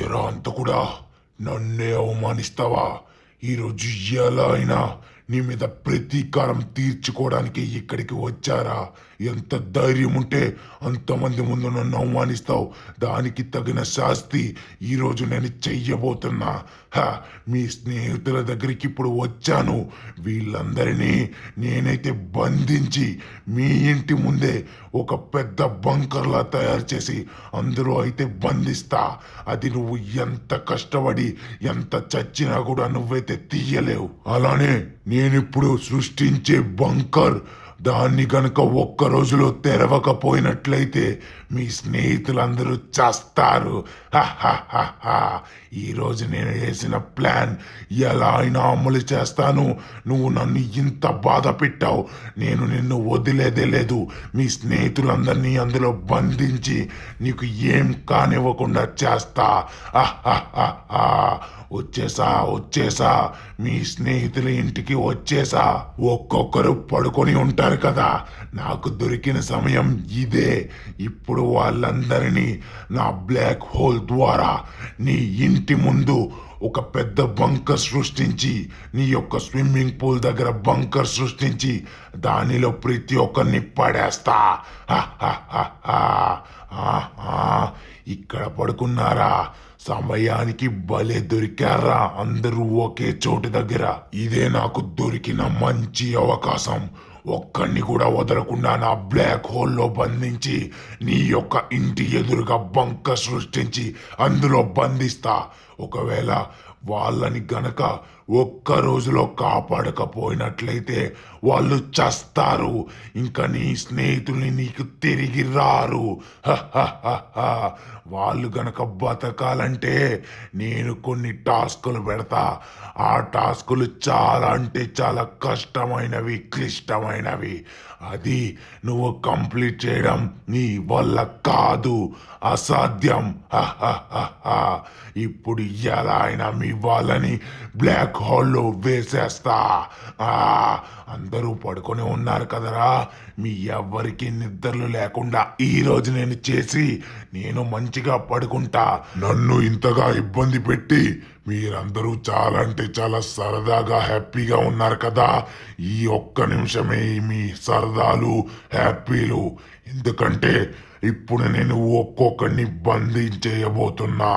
ఏరా కూడా నన్నే అవమానిస్తావా ఈరోజు ఎలా అయినా నీ మీద ప్రతీకారం తీర్చుకోవడానికి ఇక్కడికి వచ్చారా ఎంత ధైర్యం ఉంటే అంతమంది ముందు నన్ను అవమానిస్తావు దానికి తగిన శాస్తి ఈరోజు నేను చెయ్యబోతున్నా హా మీ స్నేహితుల దగ్గరికి ఇప్పుడు వచ్చాను వీళ్ళందరినీ నేనైతే బంధించి మీ ఇంటి ముందే ఒక పెద్ద బంకర్లా తయారు చేసి అందరూ అయితే బంధిస్తా అది నువ్వు ఎంత కష్టపడి ఎంత చచ్చినా కూడా నువ్వైతే తీయలేవు అలానే నేనిప్పుడు సృష్టించే బంకర్ దాన్ని గనక ఒక్క రోజులో తెరవకపోయినట్లయితే మీ స్నేహితులందరూ చేస్తారు ఈరోజు నేను వేసిన ప్లాన్ ఎలా అయినా అమలు చేస్తాను నువ్వు నన్ను ఇంత బాధ పెట్టావు నేను నిన్ను వదిలేదే లేదు మీ స్నేహితులందరినీ అందులో బంధించి నీకు ఏం కానివ్వకుండా చేస్తా వచ్చేసా వచ్చేసా మీ స్నేహితుల ఇంటికి వచ్చేసా ఒక్కొక్కరు పడుకొని ఉంటారు కదా నాకు దొరికిన సమయం ఇదే ఇప్పుడు వాళ్ళందరినీ నా బ్లాక్ హోల్ ద్వారా నీ ఇంటి ముందు ఒక పెద్ద బంకర్ సృష్టించి నీ యొక్క స్విమ్మింగ్ పూల్ దగ్గర బంకర్ సృష్టించి దానిలో ప్రతి ఒక్కరిని పడేస్తా ఇక్కడ పడుకున్నారా సమయానికి భలే దొరికారా అందరూ ఒకే చోటు దగ్గర ఇదే నాకు దొరికిన మంచి అవకాశం ఒక్కడిని కూడా వదలకుండా నా బ్లాక్ హోల్లో బంధించి నీ యొక్క ఇంటి ఎదురుగా బంక సృష్టించి అందులో బంధిస్తా ఒకవేళ వాళ్ళని గనక ఒక్క రోజులో కాపాడకపోయినట్లయితే వాళ్ళు చస్తారు ఇంకా నీ స్నేహితుల్ని నీకు తిరిగి రారు వాళ్ళు గనక బతకాలంటే నేను కొన్ని టాస్కులు పెడతా ఆ టాస్కులు చాలా అంటే చాలా కష్టమైనవి క్లిష్టమైనవి అది నువ్వు కంప్లీట్ చేయడం నీ వల్ల కాదు అసాధ్యం ఇప్పుడు ఎలా అయినా మీ వాళ్ళని బ్లాక్ హోల్లో వేసేస్తా అందరూ పడుకొని ఉన్నారు కదరా మీ ఎవ్వరికి నిద్రలు లేకుండా ఈరోజు నేను చేసి నేను మంచిగా పడుకుంటా నన్ను ఇంతగా ఇబ్బంది పెట్టి మీరందరూ చాలా అంటే చాలా సరదాగా హ్యాపీగా ఉన్నారు కదా ఈ ఒక్క నిమిషమే మీ సరదాలు హ్యాపీలు ఎందుకంటే ఇప్పుడు నేను ఒక్కొక్కడిని బంధించేయబోతున్నా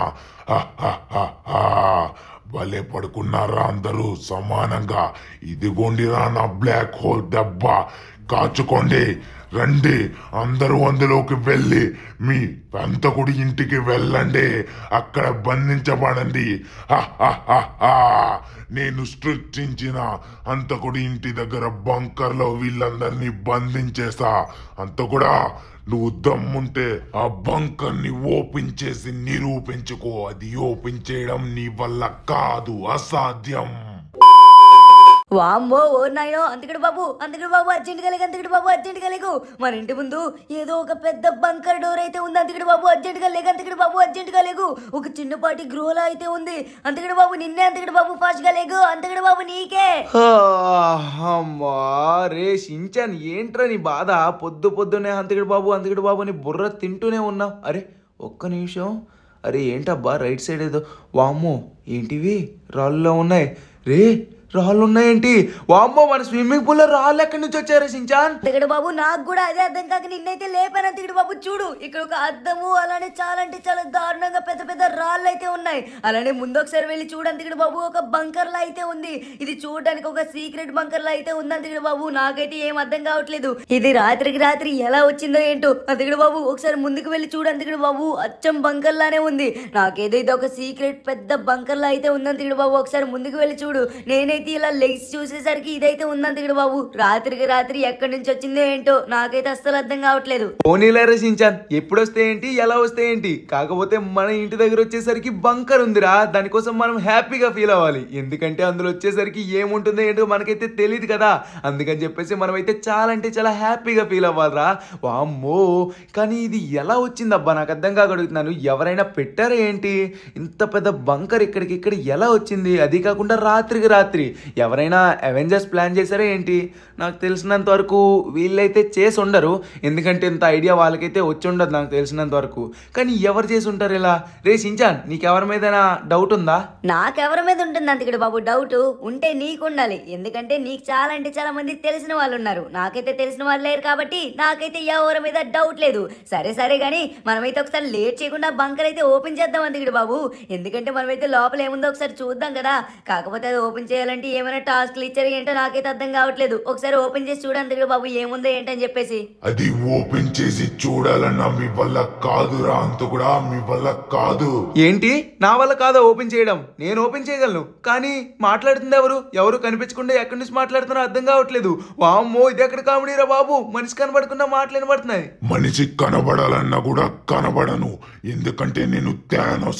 భలే పడుకున్నారా అందరూ సమానంగా ఇదిగోండిరా నా బ్లాక్ హోల్ దెబ్బ కాచుకోండి రండి అందరూ అందులోకి వెళ్ళి మీ పెంతకుడి ఇంటికి వెళ్ళండి అక్కడ బంధించబడండి నేను సృష్టించిన అంతకుడి ఇంటి దగ్గర బంకర్లో వీళ్ళందరినీ బంధించేసా కూడా నువ్వు దమ్ముంటే ఆ బంకర్ని ఓపెన్ చేసి నిరూపించుకో అది ఓపెన్ చేయడం నీ వల్ల కాదు అసాధ్యం వామ్మో ఓ నాయనో అందుకడు బాబు అందుకడు బాబు అర్జెంట్ కలిగి అందుకడు బాబు అర్జెంట్ కలిగు మన ఇంటి ముందు ఏదో ఒక పెద్ద బంకర్ డోర్ అయితే ఉంది అందుకడు బాబు అర్జెంట్ కలిగి అందుకడు బాబు అర్జెంట్ కలిగు ఒక చిన్నపాటి గృహలో అయితే ఉంది అందుకడు బాబు నిన్నే అందుకడు బాబు ఫాస్ట్ కలిగు అందుకడు బాబు నీకే అమ్మా రే సించాన్ ఏంట్రని నీ బాధ పొద్దు పొద్దునే అందుకడు బాబు అందుకడు బాబు అని బుర్ర తింటూనే ఉన్నా అరే ఒక్క నిమిషం అరే ఏంటబ్బా రైట్ సైడ్ ఏదో వామ్మో ఏంటివి రాళ్ళలో ఉన్నాయి రే రాళ్ళు ఉన్నాయేంటి వామ్మ మన స్విమ్మింగ్ పూల్ లో రాళ్ళు ఎక్కడి నుంచి వచ్చారు సించాన్ తిగడు బాబు నాకు కూడా అదే అర్థం కాక నిన్నైతే లేపాను తిగడు బాబు చూడు ఇక్కడ ఒక అద్దము అలానే చాలా అంటే చాలా దారుణంగా పెద్ద పెద్ద రాళ్ళు అయితే ఉన్నాయి అలానే ముందు ఒకసారి వెళ్ళి చూడండి తిగడు బాబు ఒక బంకర్ లా అయితే ఉంది ఇది చూడడానికి ఒక సీక్రెట్ బంకర్ లా అయితే ఉందని తిగడు బాబు నాకైతే ఏం అర్థం కావట్లేదు ఇది రాత్రికి రాత్రి ఎలా వచ్చిందో ఏంటో తిగడు బాబు ఒకసారి ముందుకు వెళ్ళి చూడండి తిగడు బాబు అచ్చం బంకర్ లానే ఉంది నాకేదో ఇది ఒక సీక్రెట్ పెద్ద బంకర్ లా అయితే ఉందని తిగడు బాబు ఒకసారి ముందుకు వెళ్ళి చూడు నేనైతే అయితే ఇలా లెగ్స్ చూసేసరికి ఇదైతే ఉందంతకుడు బాబు రాత్రికి రాత్రి ఎక్కడి నుంచి వచ్చిందో ఏంటో నాకైతే అస్సలు అర్థం కావట్లేదు పోనీలేరా ఎప్పుడు వస్తే ఏంటి ఎలా వస్తే ఏంటి కాకపోతే మన ఇంటి దగ్గర వచ్చేసరికి బంకర్ ఉందిరా దానికోసం మనం హ్యాపీగా ఫీల్ అవ్వాలి ఎందుకంటే అందులో వచ్చేసరికి ఏముంటుందో ఏంటో మనకైతే తెలియదు కదా అందుకని చెప్పేసి మనమైతే చాలా అంటే చాలా హ్యాపీగా ఫీల్ అవ్వాలిరా వామ్మో కానీ ఇది ఎలా వచ్చిందబ్బా నాకు అర్థం కాగలుగుతున్నాను ఎవరైనా పెట్టారా ఏంటి ఇంత పెద్ద బంకర్ ఇక్కడికి ఇక్కడ ఎలా వచ్చింది అది కాకుండా రాత్రికి రాత్రి ఎవరైనా అవెంజర్స్ ప్లాన్ చేశారా ఏంటి నాకు తెలిసినంత వరకు వీళ్ళైతే చేసి ఉండరు ఎందుకంటే ఇంత ఐడియా వాళ్ళకైతే వచ్చి ఉండదు నాకు తెలిసినంత వరకు కానీ ఎవరు చేసి ఉంటారు ఇలా రే సించాన్ ఎవరి మీద డౌట్ ఉందా నాకు ఎవరి మీద ఉంటుంది అంతకుడు బాబు డౌట్ ఉంటే నీకు ఉండాలి ఎందుకంటే నీకు చాలా అంటే చాలా మంది తెలిసిన వాళ్ళు ఉన్నారు నాకైతే తెలిసిన వాళ్ళు లేరు కాబట్టి నాకైతే ఎవరి మీద డౌట్ లేదు సరే సరే కానీ మనమైతే ఒకసారి లేట్ చేయకుండా బంకర్ అయితే ఓపెన్ చేద్దాం అందుకుడు బాబు ఎందుకంటే మనమైతే లోపల ఏముందో ఒకసారి చూద్దాం కదా కాకపోతే అది ఓపెన్ చేయాలంటే ఏంటి ఏమైనా టాస్క్లు ఇచ్చారు ఏంటో నాకైతే అర్థం కావట్లేదు ఒకసారి ఓపెన్ చేసి చూడండి బాబు ఏముందో ఏంటని చెప్పేసి అది ఓపెన్ చేసి చూడాలన్నా మీ వల్ల కాదురా అంత కూడా మీ వల్ల కాదు ఏంటి నా వల్ల కాదా ఓపెన్ చేయడం నేను ఓపెన్ చేయగలను కానీ మాట్లాడుతుంది ఎవరు ఎవరు కనిపించకుండా ఎక్కడి నుంచి మాట్లాడుతున్నారో అర్థం కావట్లేదు వామ్మో ఇది ఎక్కడ కామెడీ రా బాబు మనిషి కనబడకుండా వినబడుతున్నాయి మనిషి కనబడాలన్నా కూడా కనబడను ఎందుకంటే నేను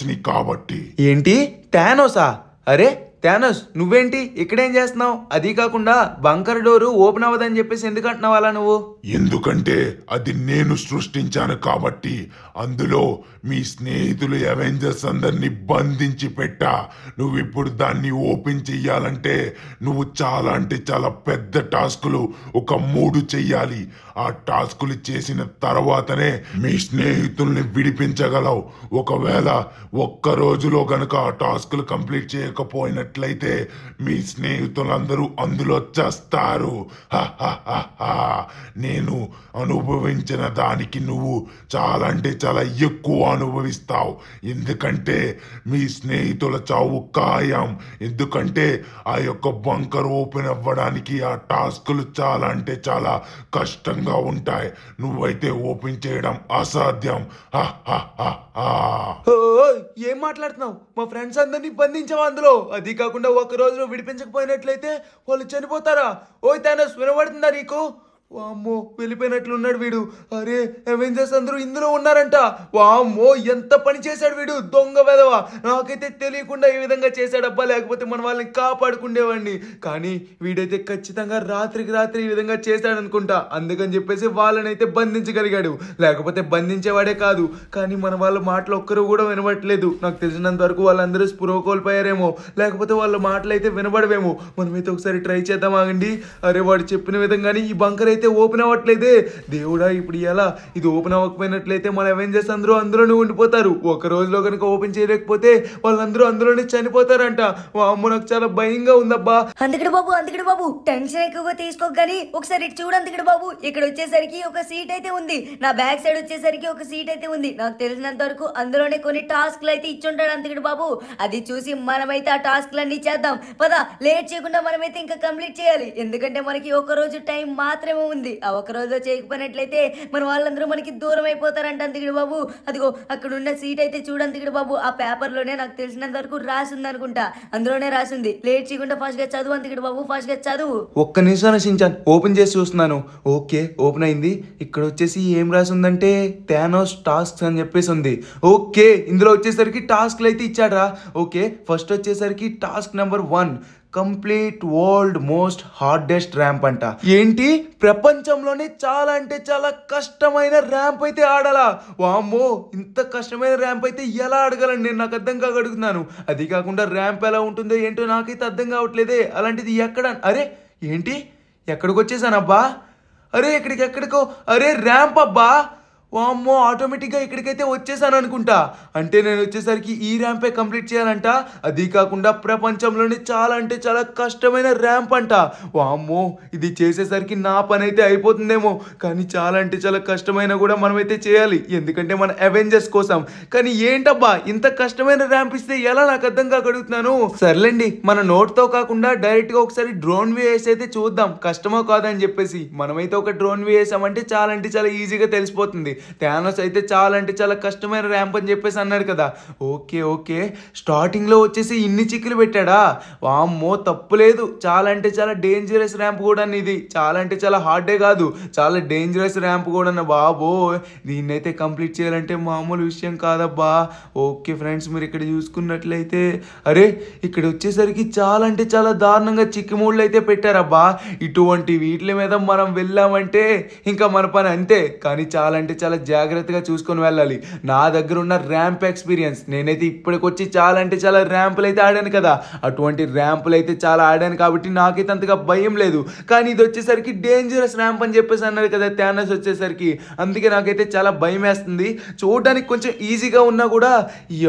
ని కాబట్టి ఏంటి టానోసా అరే థానస్ నువ్వేంటి ఇక్కడేం చేస్తున్నావు అది కాకుండా బంకర్ డోరు ఓపెన్ అవ్వదని చెప్పేసి ఎందుకు అలా నువ్వు ఎందుకంటే అది నేను సృష్టించాను కాబట్టి అందులో మీ స్నేహితులు అవెంజర్స్ అందరినీ బంధించి పెట్టా నువ్వు ఇప్పుడు దాన్ని ఓపెన్ చెయ్యాలంటే నువ్వు చాలా అంటే చాలా పెద్ద టాస్కులు ఒక మూడు చెయ్యాలి ఆ టాస్కులు చేసిన తర్వాతనే మీ స్నేహితుల్ని విడిపించగలవు ఒకవేళ ఒక్క రోజులో గనక ఆ టాస్కులు కంప్లీట్ చేయకపోయినట్టు చేసినట్లయితే మీ స్నేహితులందరూ అందులో చేస్తారు నేను అనుభవించిన దానికి నువ్వు చాలా అంటే చాలా ఎక్కువ అనుభవిస్తావు ఎందుకంటే మీ స్నేహితుల చావు ఖాయం ఎందుకంటే ఆ యొక్క బంకర్ ఓపెన్ అవ్వడానికి ఆ టాస్కులు చాలా అంటే చాలా కష్టంగా ఉంటాయి నువ్వైతే ఓపెన్ చేయడం అసాధ్యం ఏం మాట్లాడుతున్నావు మా ఫ్రెండ్స్ అందరినీ బంధించావు అందులో అది కాకుండా ఒక రోజులో విడిపించకపోయినట్లయితే వాళ్ళు చనిపోతారా ఓ తన వినబడుతుందా నీకు వామ్మో వెళ్ళిపోయినట్లున్నాడు వీడు అరే అవెంజర్స్ అందరూ ఇందులో ఉన్నారంట వామ్మో ఎంత పని చేశాడు వీడు దొంగ వెదవ నాకైతే తెలియకుండా ఈ విధంగా చేశాడబ్బా లేకపోతే మన వాళ్ళని కాపాడుకునేవాడిని కానీ వీడైతే ఖచ్చితంగా రాత్రికి రాత్రి ఈ విధంగా చేశాడు అనుకుంటా అందుకని చెప్పేసి వాళ్ళని అయితే బంధించగలిగాడు లేకపోతే బంధించేవాడే కాదు కానీ మన వాళ్ళ మాటలు ఒక్కరు కూడా వినబట్టలేదు నాకు తెలిసినంత వరకు వాళ్ళందరూ స్పృహ కోల్పోయారేమో లేకపోతే వాళ్ళ మాటలు అయితే వినబడవేమో మనమైతే ఒకసారి ట్రై చేద్దాం అరే వాడు చెప్పిన విధంగానే ఈ బంకర్ అయితే ఓపెన్ అవ్వట్లేదే దేవుడా ఇప్పుడు ఇలా ఇది ఓపెన్ అవ్వకపోయినట్లయితే మన అవెంజర్స్ అందరూ అందులోనే ఉండిపోతారు ఒక రోజులో కనుక ఓపెన్ చేయలేకపోతే వాళ్ళందరూ అందులోనే చనిపోతారంట అమ్మ నాకు చాలా భయంగా ఉందబ్బా అందుకడు బాబు అందుకడు బాబు టెన్షన్ ఎక్కువగా తీసుకో కానీ ఒకసారి చూడు అందుకడు బాబు ఇక్కడ వచ్చేసరికి ఒక సీట్ అయితే ఉంది నా బ్యాక్ సైడ్ వచ్చేసరికి ఒక సీట్ అయితే ఉంది నాకు తెలిసినంత వరకు అందులోనే కొన్ని టాస్క్లు అయితే ఇచ్చుంటాడు అందుకడు బాబు అది చూసి మనమైతే ఆ టాస్క్లన్నీ చేద్దాం పదా లేట్ చేయకుండా మనమైతే ఇంకా కంప్లీట్ చేయాలి ఎందుకంటే మనకి ఒక రోజు టైం మాత్రమే ఉంది ఆ రోజు చేయకపోయినట్లయితే మన వాళ్ళందరూ మనకి దూరం అయిపోతారంట అంతకుడు బాబు అదిగో అక్కడ ఉన్న సీట్ అయితే చూడు బాబు ఆ పేపర్లోనే నాకు తెలిసినంత వరకు రాసింది అనుకుంటా అందులోనే రాసింది లేట్ చేయకుండా గా చదువు అంతకుడు బాబు ఫాస్ట్గా చదువు ఒక్క నిమిషం నశించాను ఓపెన్ చేసి చూస్తున్నాను ఓకే ఓపెన్ అయింది ఇక్కడ వచ్చేసి ఏం రాసిందంటే థానోస్ టాస్క్ అని చెప్పేసి ఉంది ఓకే ఇందులో వచ్చేసరికి టాస్క్లు అయితే ఇచ్చాడ్రా ఓకే ఫస్ట్ వచ్చేసరికి task number one complete world most hardest ramp అంట ఏంటి ప్రపంచంలోనే చాలా అంటే చాలా కష్టమైన ర్యాంప్ అయితే ఆడాలా వామ్మో ఇంత కష్టమైన ర్యాంప్ అయితే ఎలా ఆడగలను నేను నాకు అర్థం కాక అడుగుతున్నాను అది కాకుండా ర్యాంప్ ఎలా ఉంటుందో ఏంటో నాకైతే అర్థం కావట్లేదే అలాంటిది ఎక్కడ అరే ఏంటి ఎక్కడికి వచ్చేసానబ్బా అరే ఇక్కడికి ఎక్కడికో అరే ర్యాంప్ అబ్బా వామ్మో ఆటోమేటిక్గా ఇక్కడికైతే వచ్చేసాను అనుకుంటా అంటే నేను వచ్చేసరికి ఈ ర్యాంపే కంప్లీట్ చేయాలంట అది కాకుండా ప్రపంచంలోనే చాలా అంటే చాలా కష్టమైన ర్యాంప్ అంట వామ్మో ఇది చేసేసరికి నా పని అయితే అయిపోతుందేమో కానీ చాలా అంటే చాలా కష్టమైన కూడా మనమైతే చేయాలి ఎందుకంటే మన అవెంజర్స్ కోసం కానీ ఏంటబ్బా ఇంత కష్టమైన ర్యాంప్ ఇస్తే ఎలా నాకు అర్థం కాగడుగుతున్నాను సర్లేండి మన నోట్తో కాకుండా డైరెక్ట్గా ఒకసారి డ్రోన్ వేసి అయితే చూద్దాం కష్టమో కాదని చెప్పేసి మనమైతే ఒక డ్రోన్ వేసామంటే చాలా అంటే చాలా ఈజీగా తెలిసిపోతుంది థానోస్ అయితే చాలా అంటే చాలా కష్టమైన ర్యాంప్ అని చెప్పేసి అన్నాడు కదా ఓకే ఓకే స్టార్టింగ్లో వచ్చేసి ఇన్ని చిక్కులు పెట్టాడా వామ్మో తప్పులేదు చాలా అంటే చాలా డేంజరస్ ర్యాంప్ కూడా ఇది చాలా అంటే చాలా హార్డే కాదు చాలా డేంజరస్ ర్యాంప్ కూడా బాబో దీన్నైతే కంప్లీట్ చేయాలంటే మామూలు విషయం కాదబ్బా ఓకే ఫ్రెండ్స్ మీరు ఇక్కడ చూసుకున్నట్లయితే అరే ఇక్కడ వచ్చేసరికి చాలా అంటే చాలా దారుణంగా చిక్కి మూళ్ళు అయితే పెట్టారబ్బా ఇటువంటి వీటి మీద మనం వెళ్ళామంటే ఇంకా మన పని అంతే కానీ చాలా అంటే చాలా చాలా జాగ్రత్తగా చూసుకొని వెళ్ళాలి నా దగ్గర ఉన్న ర్యాంప్ ఎక్స్పీరియన్స్ నేనైతే ఇప్పటికొచ్చి చాలా అంటే చాలా ర్యాంపులు అయితే ఆడాను కదా అటువంటి ర్యాంపులు అయితే చాలా ఆడాను కాబట్టి నాకైతే అంతగా భయం లేదు కానీ ఇది వచ్చేసరికి డేంజరస్ ర్యాంప్ అని చెప్పేసి అన్నారు కదా థ్యానస్ వచ్చేసరికి అందుకే నాకైతే చాలా భయం వేస్తుంది చూడడానికి కొంచెం ఈజీగా ఉన్నా కూడా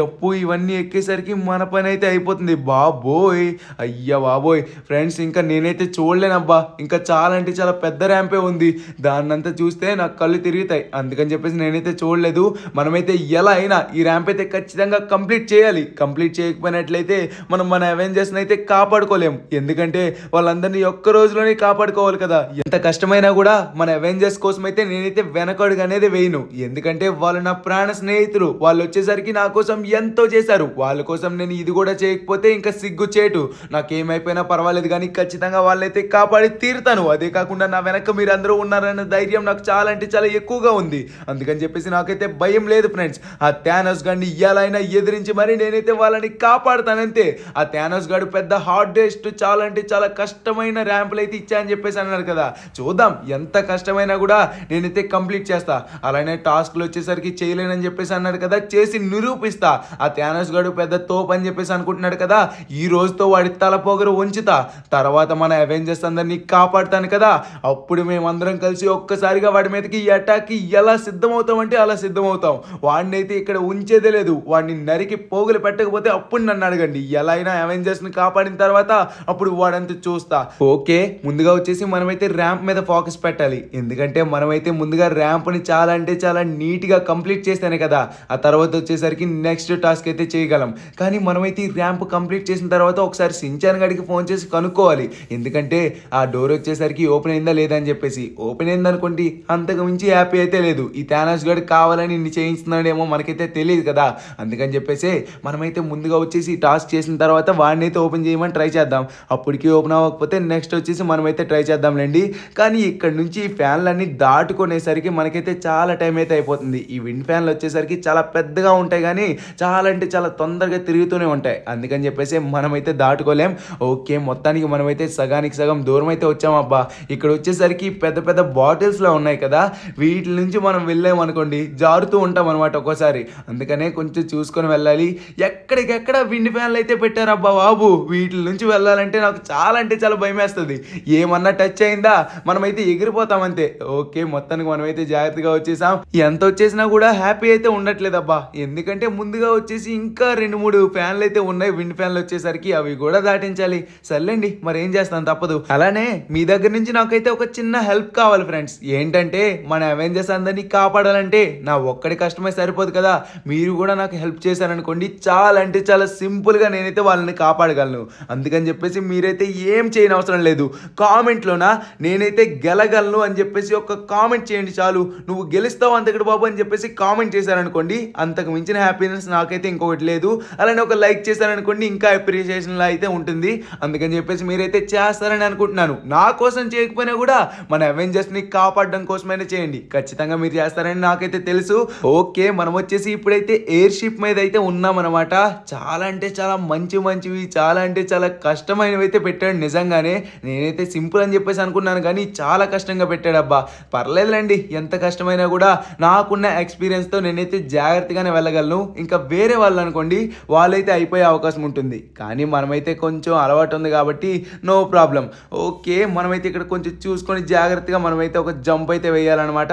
ఎప్పు ఇవన్నీ ఎక్కేసరికి మన పని అయితే అయిపోతుంది బాబోయ్ అయ్యా బాబోయ్ ఫ్రెండ్స్ ఇంకా నేనైతే చూడలేనబ్బా ఇంకా చాలా అంటే చాలా పెద్ద ర్యాంపే ఉంది దాన్నంతా చూస్తే నాకు కళ్ళు తిరుగుతాయి అందుకని అని చెప్పేసి నేనైతే చూడలేదు మనమైతే ఎలా అయినా ఈ ర్యాంప్ అయితే ఖచ్చితంగా కంప్లీట్ చేయాలి కంప్లీట్ చేయకపోయినట్లయితే మనం మన అవెంజర్స్ని అయితే కాపాడుకోలేం ఎందుకంటే వాళ్ళందరినీ ఒక్క రోజులోనే కాపాడుకోవాలి కదా ఎంత కష్టమైనా కూడా మన అవెంజర్స్ కోసం అయితే నేనైతే వెనకడుగు అనేది వేయను ఎందుకంటే వాళ్ళు నా ప్రాణ స్నేహితులు వాళ్ళు వచ్చేసరికి నా కోసం ఎంతో చేశారు వాళ్ళ కోసం నేను ఇది కూడా చేయకపోతే ఇంకా సిగ్గు చేటు నాకేమైపోయినా పర్వాలేదు కానీ ఖచ్చితంగా వాళ్ళైతే కాపాడి తీరుతాను అదే కాకుండా నా వెనక మీరందరూ ఉన్నారన్న ధైర్యం నాకు చాలా అంటే చాలా ఎక్కువగా ఉంది అందుకని చెప్పేసి నాకైతే భయం లేదు ఫ్రెండ్స్ ఆ థ్యానోస్ గాడిని ఎలా ఎదిరించి మరి నేనైతే వాళ్ళని కాపాడుతానంతే ఆ థ్యానోస్ గాడు పెద్ద హార్డెస్ట్ చాలా అంటే చాలా కష్టమైన ర్యాంపులు అయితే ఇచ్చా అని చెప్పేసి అన్నారు కదా చూద్దాం ఎంత కష్టమైనా కూడా నేనైతే కంప్లీట్ చేస్తా అలానే టాస్క్లు వచ్చేసరికి చేయలేనని చెప్పేసి అన్నాడు కదా చేసి నిరూపిస్తా ఆ థ్యానోస్ గడు పెద్ద తోపు అని చెప్పేసి అనుకుంటున్నాడు కదా ఈ రోజుతో వాడి తలపోగరు ఉంచుతా తర్వాత మన అవెంజర్స్ అందరినీ కాపాడుతాను కదా అప్పుడు మేమందరం కలిసి ఒక్కసారిగా వాడి మీదకి ఈ అటాక్ ఎలా సిద్ధమవుతామంటే అలా సిద్ధమవుతాం వాడిని అయితే ఇక్కడ ఉంచేదే లేదు వాడిని నరికి పోగులు పెట్టకపోతే అప్పుడు నన్ను అడగండి ఎలా అయినా అవెంజర్స్ని కాపాడిన తర్వాత అప్పుడు వాడంతా చూస్తా ఓకే ముందుగా వచ్చేసి మనమైతే ర్యాంప్ మీద ఫోకస్ పెట్టాలి ఎందుకంటే మనమైతే ముందుగా ర్యాంప్ని చాలా అంటే చాలా నీట్గా కంప్లీట్ చేస్తేనే కదా ఆ తర్వాత వచ్చేసరికి నెక్స్ట్ టాస్క్ అయితే చేయగలం కానీ మనమైతే ఈ ర్యాంప్ కంప్లీట్ చేసిన తర్వాత ఒకసారి సించాన్ గడికి ఫోన్ చేసి కనుక్కోవాలి ఎందుకంటే ఆ డోర్ వచ్చేసరికి ఓపెన్ అయిందా లేదా అని చెప్పేసి ఓపెన్ అయిందనుకోండి అంతకు మించి హ్యాపీ అయితే లేదు ఈ థానాస్ గడ్ కావాలని ఇన్ని చేయించుతున్నాడేమో మనకైతే తెలియదు కదా అందుకని చెప్పేసి మనమైతే ముందుగా వచ్చేసి టాస్క్ చేసిన తర్వాత వాడిని అయితే ఓపెన్ చేయమని ట్రై చేద్దాం అప్పటికి ఓపెన్ అవ్వకపోతే నెక్స్ట్ వచ్చేసి మనమైతే ట్రై చేద్దాంలేండి కానీ ఇక్కడ నుంచి ఈ ఫ్యాన్లన్నీ దాటుకునేసరికి మనకైతే చాలా టైం అయితే అయిపోతుంది ఈ విండ్ ఫ్యాన్లు వచ్చేసరికి చాలా పెద్దగా ఉంటాయి కానీ చాలా అంటే చాలా తొందరగా తిరుగుతూనే ఉంటాయి అందుకని చెప్పేసి మనమైతే దాటుకోలేం ఓకే మొత్తానికి మనమైతే సగానికి సగం దూరం అయితే వచ్చామబ్బా ఇక్కడ వచ్చేసరికి పెద్ద పెద్ద బాటిల్స్లో ఉన్నాయి కదా వీటి నుంచి మనం వెళ్ళామనుకోండి జారుతూ ఉంటాం అనమాట ఒక్కోసారి అందుకనే కొంచెం చూసుకొని వెళ్ళాలి ఎక్కడికెక్కడ విండి ఫ్యాన్లు అయితే పెట్టారబ్బా బాబు వీటి నుంచి వెళ్ళాలంటే నాకు చాలా అంటే చాలా భయం వేస్తుంది ఏమన్నా టచ్ అయిందా మనమైతే ఎగిరిపోతాం అంతే ఓకే మొత్తానికి మనమైతే జాగ్రత్తగా వచ్చేసాం ఎంత వచ్చేసినా కూడా హ్యాపీ అయితే ఉండట్లేదబ్బా ఎందుకంటే ముందుగా వచ్చేసి ఇంకా రెండు మూడు ఫ్యాన్లు అయితే ఉన్నాయి విండ్ ఫ్యాన్లు వచ్చేసరికి అవి కూడా దాటించాలి సర్లేండి మరి ఏం చేస్తాను తప్పదు అలానే మీ దగ్గర నుంచి నాకైతే ఒక చిన్న హెల్ప్ కావాలి ఫ్రెండ్స్ ఏంటంటే మన అవెంజర్స్ అందరినీ కాపాడాలంటే నా ఒక్కడి కష్టమే సరిపోదు కదా మీరు కూడా నాకు హెల్ప్ చేశారనుకోండి చాలా అంటే చాలా సింపుల్గా నేనైతే వాళ్ళని కాపాడగలను అందుకని చెప్పేసి మీరైతే ఏం చేయని అవసరం లేదు కామెంట్లోన నేనైతే గెలగలను అని చెప్పేసి ఒక కామెంట్ చేయండి చాలు నువ్వు గెలుస్తావు అంతకటి బాబు అని చెప్పేసి కామెంట్ చేశారనుకోండి అంతకు మించిన హ్యాపీనెస్ నాకైతే ఇంకొకటి లేదు అలానే ఒక లైక్ చేశారనుకోండి ఇంకా అప్రిషియేషన్లో అయితే ఉంటుంది అందుకని చెప్పేసి మీరైతే చేస్తారని అనుకుంటున్నాను నా కోసం చేయకపోయినా కూడా మన అవెంజర్స్ని కాపాడడం కోసమైనా చేయండి ఖచ్చితంగా మీరు చేస్తారని నాకైతే తెలుసు ఓకే మనం వచ్చేసి ఇప్పుడైతే ఎయిర్ షిప్ మీద అయితే ఉన్నాం అనమాట చాలా అంటే చాలా మంచి మంచివి చాలా అంటే చాలా కష్టమైనవి అయితే పెట్టాడు నిజంగానే నేనైతే సింపుల్ అని చెప్పేసి అనుకున్నాను కానీ చాలా కష్టంగా పెట్టాడు అబ్బా పర్లేదులేండి ఎంత కష్టమైనా కూడా నాకున్న ఎక్స్పీరియన్స్తో నేనైతే జాగ్రత్తగానే వెళ్ళగలను ఇంకా వేరే వాళ్ళు అనుకోండి వాళ్ళైతే అయిపోయే అవకాశం ఉంటుంది కానీ మనమైతే కొంచెం అలవాటు ఉంది కాబట్టి నో ప్రాబ్లం ఓకే మనమైతే ఇక్కడ కొంచెం చూసుకొని జాగ్రత్తగా మనమైతే ఒక జంప్ అయితే వేయాలన్నమాట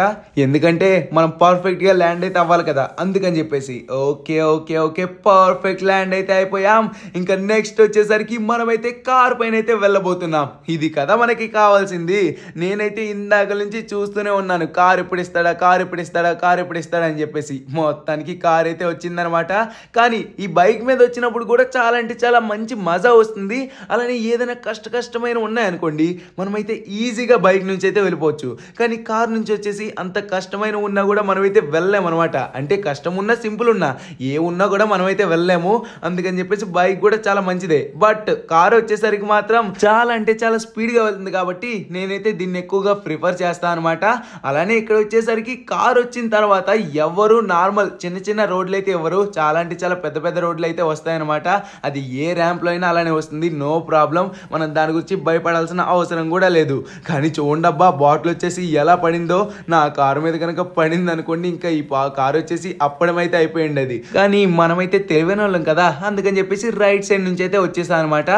ఎందుకంటే ఎందుకంటే మనం పర్ఫెక్ట్గా ల్యాండ్ అయితే అవ్వాలి కదా అందుకని చెప్పేసి okay okay okay perfect land అయితే అయిపోయాం ఇంకా నెక్స్ట్ వచ్చేసరికి మనమైతే కార్ పైన అయితే వెళ్ళబోతున్నాం ఇది కదా మనకి కావాల్సింది నేనైతే ఇందాక నుంచి చూస్తూనే ఉన్నాను కార్ ఎప్పుడు ఇస్తాడా కార్ ఎప్పుడు ఇస్తాడా కార్ ఎప్పుడు ఇస్తాడా అని చెప్పేసి మొత్తానికి కార్ అయితే వచ్చిందనమాట కానీ ఈ బైక్ మీద వచ్చినప్పుడు కూడా చాలా అంటే చాలా మంచి మజా వస్తుంది అలానే ఏదైనా కష్ట కష్టమైన ఉన్నాయనుకోండి మనమైతే ఈజీగా బైక్ నుంచి అయితే వెళ్ళిపోవచ్చు కానీ కార్ నుంచి వచ్చేసి అంత కష్టమైన కష్టమైన ఉన్నా కూడా మనమైతే వెళ్ళలేము అనమాట అంటే కష్టం ఉన్నా సింపుల్ ఉన్నా ఏ ఉన్నా కూడా మనమైతే వెళ్ళలేము అందుకని చెప్పేసి బైక్ కూడా చాలా మంచిదే బట్ కార్ వచ్చేసరికి మాత్రం చాలా అంటే చాలా స్పీడ్గా వెళ్తుంది కాబట్టి నేనైతే దీన్ని ఎక్కువగా ప్రిఫర్ చేస్తాను అనమాట అలానే ఇక్కడ వచ్చేసరికి కార్ వచ్చిన తర్వాత ఎవరు నార్మల్ చిన్న చిన్న రోడ్లు అయితే ఎవరు చాలా అంటే చాలా పెద్ద పెద్ద రోడ్లు అయితే వస్తాయన్నమాట అది ఏ ర్యాంప్లో అయినా అలానే వస్తుంది నో ప్రాబ్లం మనం దాని గురించి భయపడాల్సిన అవసరం కూడా లేదు కానీ చూడండబ్బా బాటిల్ వచ్చేసి ఎలా పడిందో నా కారు మీద కనుక కనుక పడింది అనుకోండి ఇంకా ఈ కార్ వచ్చేసి అప్పడమైతే అయిపోయింది అది కానీ మనమైతే తెలివైన వాళ్ళం కదా అందుకని చెప్పేసి రైట్ సైడ్ నుంచి అయితే వచ్చేసాం అనమాట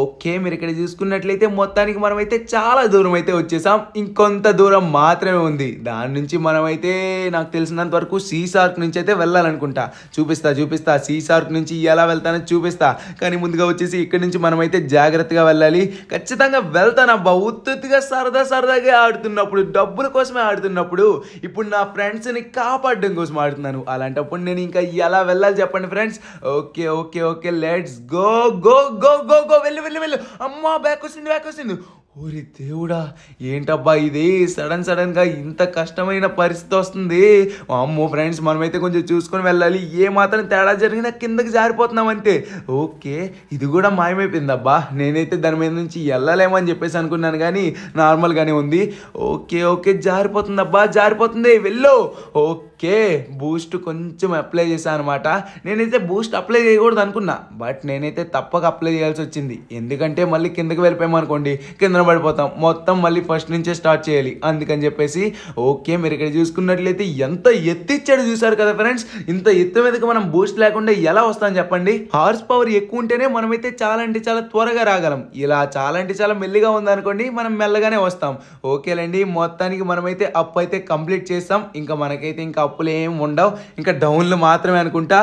ఓకే మీరు ఇక్కడ చూసుకున్నట్లయితే మొత్తానికి మనమైతే చాలా దూరం అయితే వచ్చేసాం ఇంకొంత దూరం మాత్రమే ఉంది దాని నుంచి మనమైతే నాకు తెలిసినంత వరకు సీ సార్క్ నుంచి అయితే వెళ్ళాలనుకుంటా చూపిస్తా చూపిస్తా సీ సార్క్ నుంచి ఎలా వెళ్తానో చూపిస్తా కానీ ముందుగా వచ్చేసి ఇక్కడ నుంచి మనమైతే జాగ్రత్తగా వెళ్ళాలి ఖచ్చితంగా వెళ్తానబ్బా ఉత్తుగా సరదా సరదాగా ఆడుతున్నప్పుడు డబ్బుల కోసమే ఆడుతున్నప్పుడు ఇప్పుడు ఇప్పుడు నా ఫ్రెండ్స్ని కాపాడడం కోసం ఆడుతున్నాను అలాంటప్పుడు నేను ఇంకా ఎలా వెళ్ళాలి చెప్పండి friends okay okay okay let's go go go go go వెళ్ళి వెళ్ళి వెళ్ళు అమ్మా బ్యాక్ వచ్చింది బ్యాక్ వచ్చింది ఓరి దేవుడా ఏంటబ్బా ఇది సడన్ సడన్గా ఇంత కష్టమైన పరిస్థితి వస్తుంది అమ్మో ఫ్రెండ్స్ మనమైతే కొంచెం చూసుకొని వెళ్ళాలి ఏ మాత్రం తేడా జరిగినా కిందకి జారిపోతున్నాం అంతే ఓకే ఇది కూడా మాయమైపోయిందబ్బా నేనైతే దాని మీద నుంచి వెళ్ళలేమని చెప్పేసి అనుకున్నాను కానీ నార్మల్గానే ఉంది ఓకే ఓకే జారిపోతుందబ్బా జారిపోతుంది వెళ్ళు ఓకే అందుకే బూస్ట్ కొంచెం అప్లై చేశాను అనమాట నేనైతే బూస్ట్ అప్లై చేయకూడదు అనుకున్నా బట్ నేనైతే తప్పక అప్లై చేయాల్సి వచ్చింది ఎందుకంటే మళ్ళీ కిందకి వెళ్ళిపోయామనుకోండి కింద పడిపోతాం మొత్తం మళ్ళీ ఫస్ట్ నుంచే స్టార్ట్ చేయాలి అందుకని చెప్పేసి ఓకే మీరు ఇక్కడ చూసుకున్నట్లయితే ఎంత ఎత్తిచ్చాడు చూసారు కదా ఫ్రెండ్స్ ఇంత ఎత్తు మీదకి మనం బూస్ట్ లేకుండా ఎలా వస్తాం చెప్పండి హార్స్ పవర్ ఎక్కువ ఉంటేనే మనమైతే చాలా అంటే చాలా త్వరగా రాగలం ఇలా చాలా అంటే చాలా మెల్లిగా ఉందనుకోండి మనం మెల్లగానే వస్తాం ఓకేలండి మొత్తానికి మనమైతే అప్ అయితే కంప్లీట్ చేస్తాం ఇంకా మనకైతే ఇంకా తప్పులు ఏం ఉండవు ఇంకా డౌన్లు మాత్రమే అనుకుంటా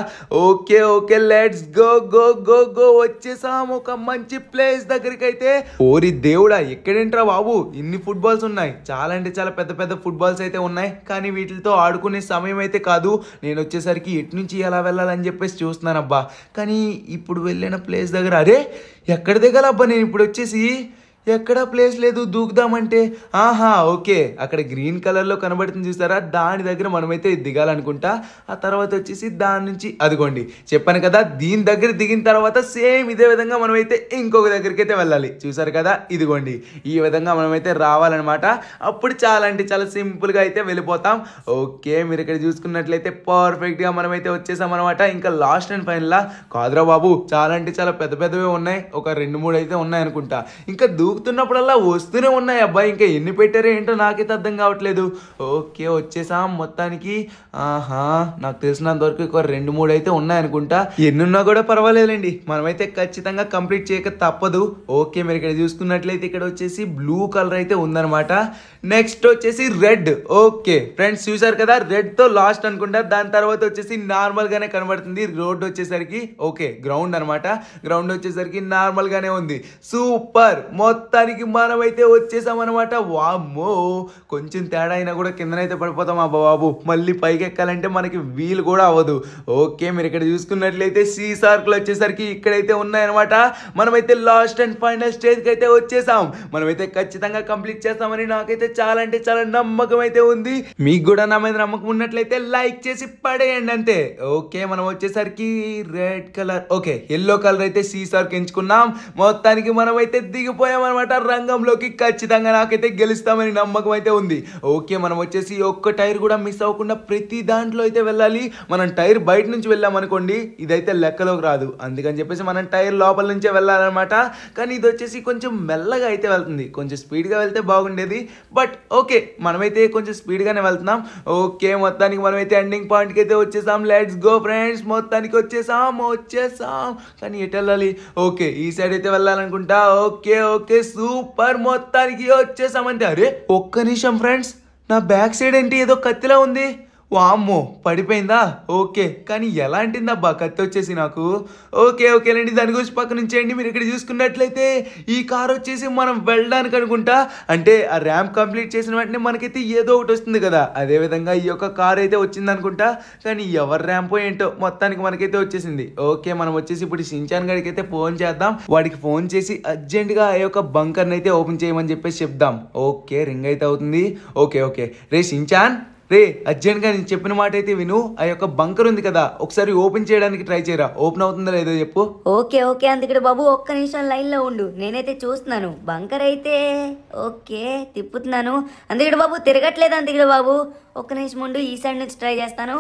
okay okay let's go go go go వచ్చేసాము ఒక మంచి ప్లేస్ దగ్గరికి అయితే ఓరి దేవుడా ఎక్కడేంట్రా బాబు ఇన్ని ఫుట్బాల్స్ ఉన్నాయి చాలా అంటే చాలా పెద్ద పెద్ద ఫుట్బాల్స్ అయితే ఉన్నాయి కానీ వీటితో ఆడుకునే సమయం అయితే కాదు నేను వచ్చేసరికి ఎటు నుంచి ఎలా వెళ్ళాలని చెప్పేసి చూస్తున్నానబ్బా కానీ ఇప్పుడు వెళ్ళిన ప్లేస్ దగ్గర అరే ఎక్కడ దిగాలబ్బా నేను ఇప్పుడు వచ్చేసి ఎక్కడా ప్లేస్ లేదు దూకుదామంటే ఆహా ఓకే అక్కడ గ్రీన్ కలర్లో కనబడుతుంది చూసారా దాని దగ్గర మనమైతే దిగాలనుకుంటా ఆ తర్వాత వచ్చేసి దాని నుంచి అదిగోండి చెప్పాను కదా దీని దగ్గర దిగిన తర్వాత సేమ్ ఇదే విధంగా మనమైతే ఇంకొక దగ్గరికి అయితే వెళ్ళాలి చూసారు కదా ఇదిగోండి ఈ విధంగా మనమైతే రావాలన్నమాట అప్పుడు చాలా అంటే చాలా సింపుల్గా అయితే వెళ్ళిపోతాం ఓకే మీరు ఇక్కడ చూసుకున్నట్లయితే పర్ఫెక్ట్గా మనమైతే అనమాట ఇంకా లాస్ట్ అండ్ ఫైనల్లా కాదురా బాబు చాలా అంటే చాలా పెద్ద పెద్దవి ఉన్నాయి ఒక రెండు మూడు అయితే ఉన్నాయి అనుకుంటా ఇంకా దూ దూకుతున్నప్పుడల్లా వస్తూనే ఉన్నాయి అబ్బాయి ఇంకా ఎన్ని పెట్టారో ఏంటో నాకైతే అర్థం కావట్లేదు ఓకే వచ్చేసాం మొత్తానికి ఆహా నాకు తెలిసినంత వరకు ఒక రెండు మూడు అయితే ఉన్నాయనుకుంటా ఉన్నా కూడా పర్వాలేదులేండి మనమైతే ఖచ్చితంగా కంప్లీట్ చేయక తప్పదు ఓకే మీరు ఇక్కడ చూసుకున్నట్లయితే ఇక్కడ వచ్చేసి బ్లూ కలర్ అయితే ఉందనమాట నెక్స్ట్ వచ్చేసి రెడ్ ఓకే ఫ్రెండ్స్ చూసారు కదా రెడ్ తో లాస్ట్ అనుకుంటా దాని తర్వాత వచ్చేసి నార్మల్గానే కనబడుతుంది రోడ్ వచ్చేసరికి ఓకే గ్రౌండ్ అనమాట గ్రౌండ్ వచ్చేసరికి నార్మల్గానే ఉంది సూపర్ మొత్తం మొత్తానికి మనమైతే అనమాట వామ్మో కొంచెం తేడా అయినా కూడా కిందనైతే పడిపోతాం అబ్బా బాబు మళ్ళీ పైకి ఎక్కాలంటే మనకి వీలు కూడా అవ్వదు ఓకే మీరు ఇక్కడ చూసుకున్నట్లయితే సీ సార్కులు వచ్చేసరికి ఇక్కడైతే ఉన్నాయన్నమాట మనమైతే లాస్ట్ అండ్ ఫైనల్ స్టేజ్కి అయితే వచ్చేసాం మనమైతే ఖచ్చితంగా కంప్లీట్ చేస్తామని నాకైతే చాలా అంటే చాలా నమ్మకం అయితే ఉంది మీకు కూడా నా మీద నమ్మకం ఉన్నట్లయితే లైక్ చేసి పడేయండి అంతే ఓకే మనం వచ్చేసరికి red colour okay yellow colour అయితే సీ సార్కి ఎంచుకున్నాం మొత్తానికి మనమైతే దిగిపోయాం అనమాట రంగంలోకి ఖచ్చితంగా నాకైతే గెలుస్తామని నమ్మకం అయితే ఉంది ఓకే మనం వచ్చేసి ఒక్క టైర్ కూడా మిస్ అవ్వకుండా ప్రతి దాంట్లో అయితే వెళ్ళాలి మనం టైర్ బయట నుంచి వెళ్ళామనుకోండి ఇదైతే లెక్కలోకి రాదు అందుకని చెప్పేసి మనం టైర్ లోపల నుంచే వెళ్ళాలన్నమాట కానీ ఇది వచ్చేసి కొంచెం మెల్లగా అయితే వెళ్తుంది కొంచెం స్పీడ్గా వెళ్తే బాగుండేది బట్ ఓకే మనమైతే కొంచెం స్పీడ్గానే వెళ్తున్నాం ఓకే మొత్తానికి మనమైతే ఎండింగ్ పాయింట్కి అయితే వచ్చేసాం లెట్స్ గో ఫ్రెండ్స్ మొత్తానికి వచ్చేసాం వచ్చేసాం కానీ ఎటు వెళ్ళాలి ఓకే ఈ సైడ్ అయితే వెళ్ళాలనుకుంటా ఓకే ఓకే సూపర్ మొత్తానికి వచ్చేసామంటే అరే ఒక్క నిమిషం ఫ్రెండ్స్ నా బ్యాక్ సైడ్ ఏంటి ఏదో కత్తిలా ఉంది వామ్మో పడిపోయిందా ఓకే కానీ ఎలాంటింది అబ్బా కత్తి వచ్చేసి నాకు ఓకే ఓకేనండి దాని గురించి పక్క నుంచేయండి మీరు ఇక్కడ చూసుకున్నట్లయితే ఈ కార్ వచ్చేసి మనం వెళ్ళడానికి అనుకుంటా అంటే ఆ ర్యాంప్ కంప్లీట్ చేసిన వెంటనే మనకైతే ఏదో ఒకటి వస్తుంది కదా అదేవిధంగా ఈ యొక్క కార్ అయితే వచ్చింది అనుకుంటా కానీ ఎవరి ర్యాంపో ఏంటో మొత్తానికి మనకైతే వచ్చేసింది ఓకే మనం వచ్చేసి ఇప్పుడు షించాన్ గడికి అయితే ఫోన్ చేద్దాం వాడికి ఫోన్ చేసి అర్జెంటుగా ఆ యొక్క బంకర్ని అయితే ఓపెన్ చేయమని చెప్పేసి చెప్దాం ఓకే రింగ్ అయితే అవుతుంది ఓకే ఓకే రే సించాన్ రే అర్జెంట్గా నేను చెప్పిన మాట అయితే విను ఆ యొక్క బంకర్ ఉంది కదా ఒకసారి ఓపెన్ చేయడానికి ట్రై చేయరా ఓపెన్ అవుతుందా లేదో చెప్పు ఓకే ఓకే అందుకడు బాబు ఒక్క నిమిషం లైన్లో ఉండు నేనైతే చూస్తున్నాను బంకర్ అయితే ఓకే తిప్పుతున్నాను అందుకడు బాబు తిరగట్లేదు అందుకడు బాబు ఒక్క నిమిషం ఉండు ఈ సైడ్ నుంచి ట్రై చేస్తాను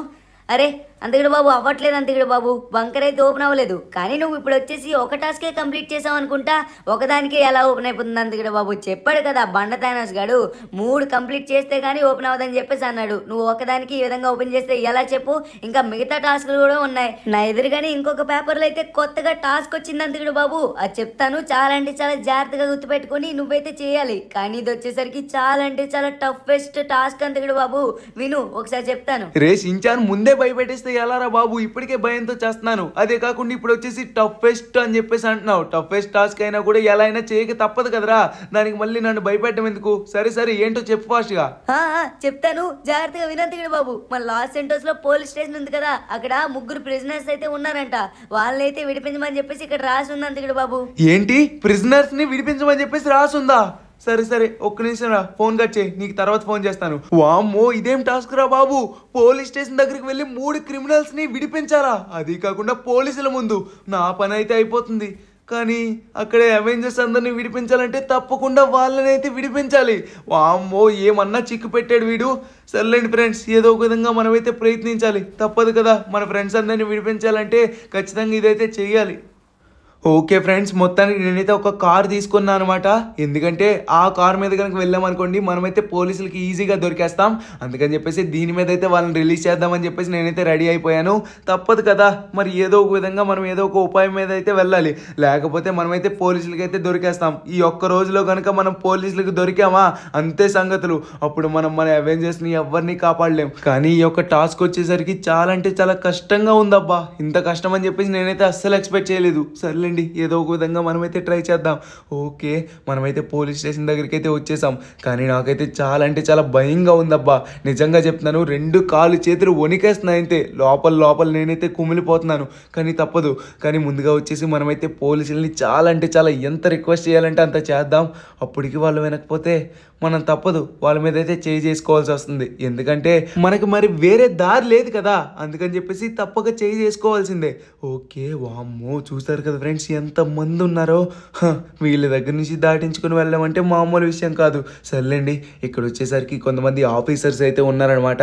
అరే అంతగడు బాబు అవ్వట్లేదు అంతగడు బాబు బంకర్ అయితే ఓపెన్ అవ్వలేదు కానీ నువ్వు ఇప్పుడు వచ్చేసి ఒక టాస్కే కంప్లీట్ చేసావు అనుకుంటా ఒకదానికే ఎలా ఓపెన్ అయిపోతుంది అంతగడు బాబు చెప్పాడు కదా బండ తానాస్ గాడు మూడు కంప్లీట్ చేస్తే కానీ ఓపెన్ అవ్వదని చెప్పేసి అన్నాడు నువ్వు ఒకదానికి ఈ విధంగా ఓపెన్ చేస్తే ఎలా చెప్పు ఇంకా మిగతా టాస్క్లు కూడా ఉన్నాయి నా ఎదురుగానే ఇంకొక పేపర్లో అయితే కొత్తగా టాస్క్ వచ్చింది అంతగడు బాబు అది చెప్తాను చాలా అంటే చాలా జాగ్రత్తగా గుర్తుపెట్టుకుని నువ్వైతే చేయాలి కానీ ఇది వచ్చేసరికి చాలా అంటే చాలా టఫెస్ట్ టాస్క్ అంతగడు బాబు విను ఒకసారి చెప్తాను రేస్ ఇంచాను ముందే భయపెట్టేస్తే చేస్తే ఎలారా బాబు ఇప్పటికే భయంతో చేస్తున్నాను అదే కాకుండా ఇప్పుడు వచ్చేసి టఫెస్ట్ అని చెప్పేసి అంటున్నావు టఫెస్ట్ టాస్క్ అయినా కూడా ఎలా అయినా చేయక తప్పదు కదరా దానికి మళ్ళీ నన్ను భయపెట్టడం ఎందుకు సరే సరే ఏంటో చెప్పు ఫాస్ట్ గా చెప్తాను జాగ్రత్తగా వినంతి బాబు మన లాస్ సెంటర్స్ లో పోలీస్ స్టేషన్ ఉంది కదా అక్కడ ముగ్గురు ప్రిజనర్స్ అయితే ఉన్నారంట అయితే విడిపించమని చెప్పేసి ఇక్కడ రాసి ఉంది అంతిగడు బాబు ఏంటి ప్రిజనర్స్ ని విడిపించమని చెప్పేసి రాసుందా సరే సరే ఒక్క నిమిషం రా ఫోన్ కట్టే నీకు తర్వాత ఫోన్ చేస్తాను వామ్మో ఇదేం టాస్క్ రా బాబు పోలీస్ స్టేషన్ దగ్గరికి వెళ్ళి మూడు క్రిమినల్స్ని విడిపించాలా అది కాకుండా పోలీసుల ముందు నా పని అయితే అయిపోతుంది కానీ అక్కడ అవెంజర్స్ అందరినీ విడిపించాలంటే తప్పకుండా వాళ్ళనైతే విడిపించాలి వామ్మో ఏమన్నా చిక్కు పెట్టాడు వీడు సర్లేండి ఫ్రెండ్స్ ఏదో ఒక విధంగా మనమైతే ప్రయత్నించాలి తప్పదు కదా మన ఫ్రెండ్స్ అందరినీ విడిపించాలంటే ఖచ్చితంగా ఇదైతే చేయాలి ఓకే ఫ్రెండ్స్ మొత్తానికి నేనైతే ఒక కార్ తీసుకున్నాను అనమాట ఎందుకంటే ఆ కార్ మీద కనుక వెళ్ళామనుకోండి మనమైతే పోలీసులకి ఈజీగా దొరికేస్తాం అందుకని చెప్పేసి దీని మీద అయితే వాళ్ళని రిలీజ్ చేద్దామని చెప్పేసి నేనైతే రెడీ అయిపోయాను తప్పదు కదా మరి ఏదో ఒక విధంగా మనం ఏదో ఒక ఉపాయం మీద అయితే వెళ్ళాలి లేకపోతే మనమైతే పోలీసులకి అయితే దొరికేస్తాం ఈ ఒక్క రోజులో కనుక మనం పోలీసులకు దొరికామా అంతే సంగతులు అప్పుడు మనం మన అవెంజర్స్ని ఎవరిని కాపాడలేం కానీ ఈ యొక్క టాస్క్ వచ్చేసరికి చాలా అంటే చాలా కష్టంగా ఉందబ్బా ఇంత కష్టం అని చెప్పేసి నేనైతే అస్సలు ఎక్స్పెక్ట్ చేయలేదు సర్లే లేండి ఏదో ఒక విధంగా మనమైతే ట్రై చేద్దాం ఓకే మనమైతే పోలీస్ స్టేషన్ దగ్గరికి అయితే వచ్చేసాం కానీ నాకైతే చాలా అంటే చాలా భయంగా ఉందబ్బా నిజంగా చెప్తున్నాను రెండు కాలు చేతులు వణికేస్తున్నాయంతే లోపల లోపల నేనైతే కుమిలిపోతున్నాను కానీ తప్పదు కానీ ముందుగా వచ్చేసి మనమైతే పోలీసుల్ని చాలా అంటే చాలా ఎంత రిక్వెస్ట్ చేయాలంటే అంత చేద్దాం అప్పటికి వాళ్ళు వినకపోతే మనం తప్పదు వాళ్ళ మీద అయితే చేయి చేసుకోవాల్సి వస్తుంది ఎందుకంటే మనకి మరి వేరే దారి లేదు కదా అందుకని చెప్పేసి తప్పక చేయి చేసుకోవాల్సిందే ఓకే వామ్మో చూసారు కదా ఫ్రెండ్స్ ఎంత మంది ఉన్నారో వీళ్ళ దగ్గర నుంచి దాటించుకుని వెళ్ళామంటే మామూలు విషయం కాదు సర్లేండి ఇక్కడ వచ్చేసరికి కొంతమంది ఆఫీసర్స్ అయితే ఉన్నారనమాట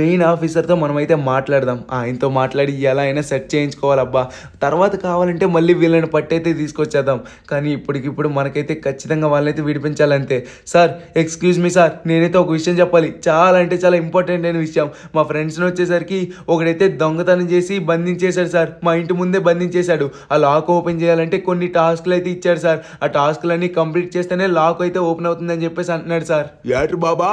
మెయిన్ ఆఫీసర్తో మనమైతే మాట్లాడదాం ఆయనతో మాట్లాడి ఎలా అయినా సెట్ చేయించుకోవాలబ్బా తర్వాత కావాలంటే మళ్ళీ వీళ్ళని పట్టయితే తీసుకొచ్చేద్దాం కానీ ఇప్పటికిప్పుడు మనకైతే ఖచ్చితంగా వాళ్ళైతే విడిపించాలంతే సార్ ఎక్స్క్యూజ్ మీ సార్ నేనైతే ఒక విషయం చెప్పాలి చాలా అంటే చాలా ఇంపార్టెంట్ అయిన విషయం మా ఫ్రెండ్స్ని వచ్చేసరికి ఒకడైతే దొంగతనం చేసి బంధించేశాడు సార్ మా ఇంటి ముందే బంధించేశాడు ఆ లాక్ ఓపెన్ చేయాలంటే కొన్ని టాస్క్లు అయితే ఇచ్చాడు సార్ ఆ టాస్క్లన్నీ కంప్లీట్ చేస్తేనే లాక్ అయితే ఓపెన్ అవుతుందని చెప్పేసి అంటున్నాడు సార్ ఏటర్ బాబా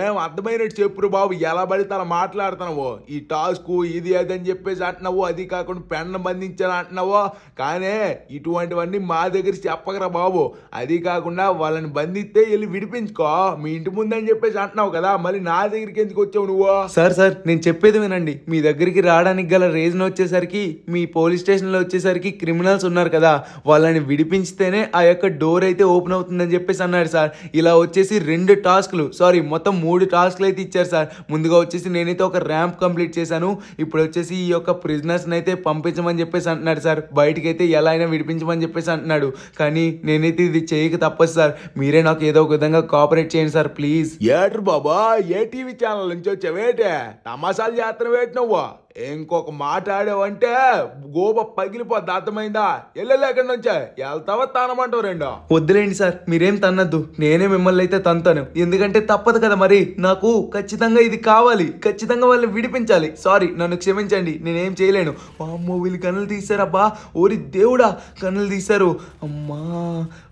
ఏం అర్థమైనట్టు చెప్పురు బాబు ఎలా పడితే తన మాట్లాడుతున్నావో ఈ టాస్క్ ఇది అదని చెప్పేసి అంటున్నావో అది కాకుండా పెన్ను బంధించాలని అంటున్నావో కానీ ఇటువంటివన్నీ మా దగ్గర చెప్పకరా బాబు అది కాకుండా వాళ్ళని బంధిస్తే వెళ్ళి విడిపించుకో మీ ఇంటి ముందని చెప్పేసి అంటున్నావు కదా మళ్ళీ నా దగ్గరికి ఎందుకు వచ్చావు నువ్వు సార్ సార్ నేను చెప్పేది వినండి మీ దగ్గరికి రావడానికి గల రీజన్ వచ్చేసరికి మీ పోలీస్ స్టేషన్లో వచ్చేసరికి క్రిమినల్స్ ఉన్నారు కదా వాళ్ళని విడిపించితేనే ఆ యొక్క డోర్ అయితే ఓపెన్ అవుతుందని చెప్పేసి అన్నారు సార్ ఇలా వచ్చేసి రెండు టాస్క్లు సారీ మొత్తం మొత్తం మూడు టాస్క్లు అయితే ఇచ్చారు సార్ ముందుగా వచ్చేసి నేనైతే ఒక ర్యాంప్ కంప్లీట్ చేశాను ఇప్పుడు వచ్చేసి ఈ యొక్క ప్రిజనర్స్ని అయితే పంపించమని చెప్పేసి అంటున్నాడు సార్ బయటికి అయితే ఎలా అయినా విడిపించమని చెప్పేసి అంటున్నాడు కానీ నేనైతే ఇది చేయక తప్పదు సార్ మీరే నాకు ఏదో ఒక విధంగా కోఆపరేట్ చేయండి సార్ ప్లీజ్ ఏట్రు బాబా ఏ టీవీ ఛానల్ నుంచి వచ్చేవేటే తమాషాలు చేస్తున్నావేటి నువ్వు ఇంకొక మాట ఆడేవంటే గోబ పగిలిపోద్ది అర్థమైందా వెళ్ళలేకండి నుంచే వెళ్తావా తానమంటావు రెండో వద్దులేండి సార్ మీరేం తన్నద్దు నేనే మిమ్మల్ని అయితే తంతాను ఎందుకంటే తప్పదు కదా మరి నాకు ఖచ్చితంగా ఇది కావాలి ఖచ్చితంగా వాళ్ళని విడిపించాలి సారీ నన్ను క్షమించండి నేనేం చేయలేను అమ్మో వీళ్ళు కన్నులు తీశారబ్బా ఓరి దేవుడా కన్నులు తీశారు అమ్మా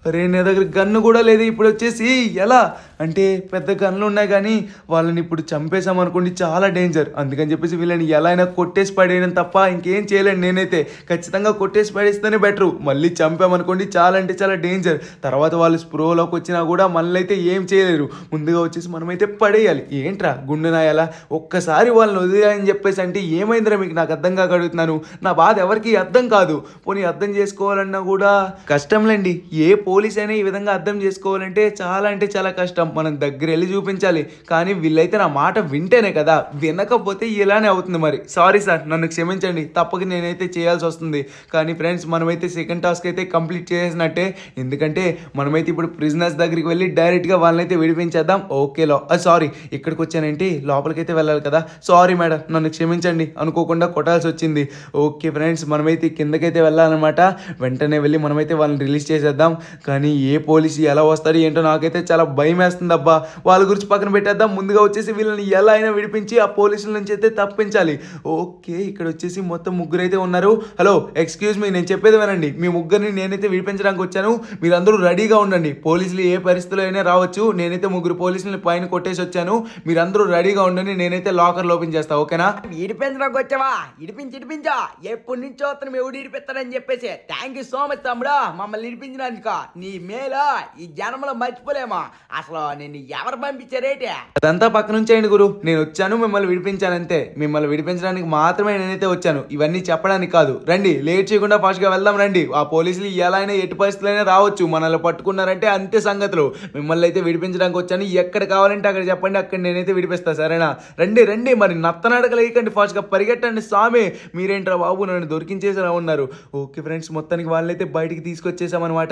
అరే నా దగ్గర గన్ను కూడా లేదు ఇప్పుడు వచ్చేసి ఎలా అంటే పెద్ద గన్నులు ఉన్నాయి కానీ వాళ్ళని ఇప్పుడు చంపేశామనుకోండి చాలా డేంజర్ అందుకని చెప్పేసి వీళ్ళని ఎలా అయినా కొట్టేసి పడేయడం తప్ప ఇంకేం చేయలేను నేనైతే ఖచ్చితంగా కొట్టేసి పడేస్తేనే బెటరు మళ్ళీ చంపామనుకోండి చాలా అంటే చాలా డేంజర్ తర్వాత వాళ్ళు స్ప్రోలోకి వచ్చినా కూడా మళ్ళీ అయితే ఏం చేయలేరు ముందుగా వచ్చేసి మనమైతే పడేయాలి ఏంట్రా గుండెనాయాలా ఒక్కసారి వాళ్ళని వదిలేయని చెప్పేసి అంటే ఏమైందిరా మీకు నాకు అర్థం కాక అడుగుతున్నాను నా బాధ ఎవరికి అర్థం కాదు పోనీ అర్థం చేసుకోవాలన్నా కూడా కష్టంలేండి ఏ పో పోలీస్ అయినా ఈ విధంగా అర్థం చేసుకోవాలంటే చాలా అంటే చాలా కష్టం మనం దగ్గర వెళ్ళి చూపించాలి కానీ వీళ్ళైతే నా మాట వింటేనే కదా వినకపోతే ఇలానే అవుతుంది మరి సారీ సార్ నన్ను క్షమించండి తప్పక నేనైతే చేయాల్సి వస్తుంది కానీ ఫ్రెండ్స్ మనమైతే సెకండ్ టాస్క్ అయితే కంప్లీట్ చేసినట్టే ఎందుకంటే మనమైతే ఇప్పుడు ప్రిజనర్స్ దగ్గరికి వెళ్ళి డైరెక్ట్గా వాళ్ళనైతే విడిపించేద్దాం ఓకేలో సారీ ah, ఇక్కడికి వచ్చానంటే లోపలికైతే వెళ్ళాలి కదా సారీ మేడం నన్ను క్షమించండి అనుకోకుండా కొట్టాల్సి వచ్చింది ఓకే ఫ్రెండ్స్ మనమైతే కిందకైతే వెళ్ళాలన్నమాట వెంటనే వెళ్ళి మనమైతే వాళ్ళని రిలీజ్ చేసేద్దాం కానీ ఏ పోలీసు ఎలా వస్తాడు ఏంటో నాకైతే చాలా భయం వేస్తుంది అబ్బా వాళ్ళ గురించి పక్కన పెట్టేద్దాం ముందుగా వచ్చేసి వీళ్ళని ఎలా అయినా విడిపించి ఆ పోలీసుల నుంచి అయితే తప్పించాలి ఓకే ఇక్కడ వచ్చేసి మొత్తం ముగ్గురు అయితే ఉన్నారు హలో ఎక్స్క్యూజ్ మీ నేను చెప్పేది వినండి మీ ముగ్గురిని నేనైతే విడిపించడానికి వచ్చాను మీరందరూ రెడీగా ఉండండి పోలీసులు ఏ పరిస్థితిలో అయినా రావచ్చు నేనైతే ముగ్గురు పోలీసులని పైన కొట్టేసి వచ్చాను మీరందరూ రెడీగా ఉండండి నేనైతే లాకర్ ఓపెన్ చేస్తా ఓకేనా విడిపించడానికి వచ్చావా ఇడిపించి ఇడిపించా ఎప్పటి నుంచో అతను ఎవడు ఇడిపిస్తాడని చెప్పేసి థ్యాంక్ యూ సో మచ్ తమ్ముడా మమ్మల్ని ఇడిపించడానికి నీ మేలో ఈ జన్మలో మర్చిపోలేమా అసలు నేను ఎవరు పంపించారేటే అదంతా పక్క నుంచేయండి గురు నేను వచ్చాను మిమ్మల్ని విడిపించాను అంతే మిమ్మల్ని విడిపించడానికి మాత్రమే నేనైతే వచ్చాను ఇవన్నీ చెప్పడానికి కాదు రండి లేట్ చేయకుండా ఫాస్ట్గా వెళ్దాం రండి ఆ పోలీసులు ఎలా అయినా ఎటు పరిస్థితులైనా రావచ్చు మనల్ని పట్టుకున్నారంటే అంతే సంగతులు మిమ్మల్ని అయితే విడిపించడానికి వచ్చాను ఎక్కడ కావాలంటే అక్కడ చెప్పండి అక్కడ నేనైతే విడిపిస్తాను సరేనా రండి రండి మరి లేకండి వేయకండి ఫాస్ట్గా పరిగెట్టండి స్వామి మీరేంట్రా బాబు నన్ను దొరికించేసి ఉన్నారు ఓకే ఫ్రెండ్స్ మొత్తానికి వాళ్ళైతే బయటికి తీసుకొచ్చేసామన్నమాట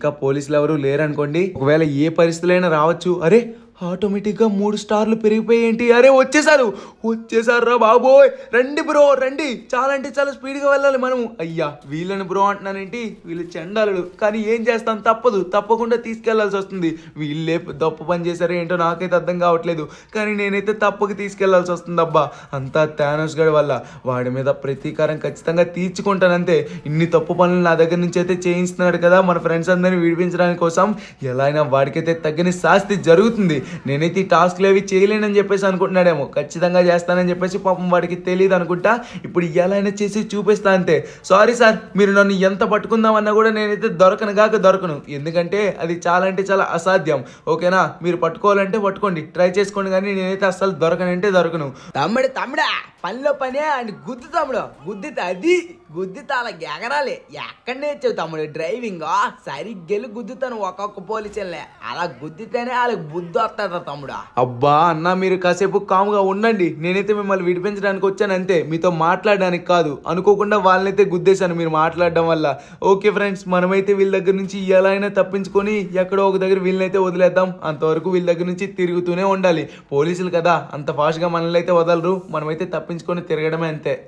ఇంకా పోలీసులు ఎవరు లేరనుకోండి ఒకవేళ ఏ పరిస్థితులైనా రావచ్చు అరే ఆటోమేటిక్గా మూడు స్టార్లు ఏంటి అరే వచ్చేసారు రా బాబోయ్ రండి బ్రో రండి చాలా అంటే చాలా స్పీడ్గా వెళ్ళాలి మనము అయ్యా వీళ్ళని బ్రో అంటున్నానేంటి వీళ్ళు చెండాలడు కానీ ఏం చేస్తాం తప్పదు తప్పకుండా తీసుకెళ్లాల్సి వస్తుంది వీళ్ళే తప్పు పని చేశారు ఏంటో నాకైతే అర్థం కావట్లేదు కానీ నేనైతే తప్పకి తీసుకెళ్లాల్సి వస్తుంది అబ్బా అంతా థానోస్ గడి వల్ల వాడి మీద ప్రతీకారం ఖచ్చితంగా తీర్చుకుంటానంతే ఇన్ని తప్పు పనులు నా దగ్గర నుంచి అయితే చేయించుతున్నాడు కదా మన ఫ్రెండ్స్ అందరినీ విడిపించడానికి కోసం ఎలా అయినా వాడికైతే తగ్గని శాస్తి జరుగుతుంది నేనైతే ఈ టాస్క్లు అవి చేయలేనని చెప్పేసి అనుకుంటున్నాడేమో ఖచ్చితంగా చేస్తానని చెప్పేసి పాపం వాడికి తెలియదు అనుకుంటా ఇప్పుడు ఎలా చేసి చూపిస్తా అంతే సారీ సార్ మీరు నన్ను ఎంత పట్టుకుందామన్నా కూడా నేనైతే దొరకను కాక దొరకను ఎందుకంటే అది చాలా అంటే చాలా అసాధ్యం ఓకేనా మీరు పట్టుకోవాలంటే పట్టుకోండి ట్రై చేసుకోండి కానీ నేనైతే అస్సలు దొరకనంటే దొరకను తమ్ముడు తమ్ముడా పనిలో పనే ఆయన గుద్దు తమ్ముడు గుద్దితే అది గుద్దితే అలా ఎగరాలి ఎక్కడ నేర్చావు తమ్ముడు డ్రైవింగ్ గెలు గుద్దుతాను ఒక్కొక్క పోలీసులే అలా గుద్దితేనే వాళ్ళకి బుద్ధి వస్తుందా తమ్ముడు అబ్బా అన్న మీరు కాసేపు కాముగా ఉండండి నేనైతే మిమ్మల్ని విడిపించడానికి వచ్చాను అంతే మీతో మాట్లాడడానికి కాదు అనుకోకుండా వాళ్ళనైతే గుద్దేశాను మీరు మాట్లాడడం వల్ల ఓకే ఫ్రెండ్స్ మనమైతే వీళ్ళ దగ్గర నుంచి ఎలా అయినా తప్పించుకొని ఎక్కడో ఒక దగ్గర వీళ్ళనైతే వదిలేద్దాం అంతవరకు వీళ్ళ దగ్గర నుంచి తిరుగుతూనే ఉండాలి పోలీసులు కదా అంత ఫాస్ట్గా మనల్ని అయితే వదలరు మనమైతే తప్పి i'm going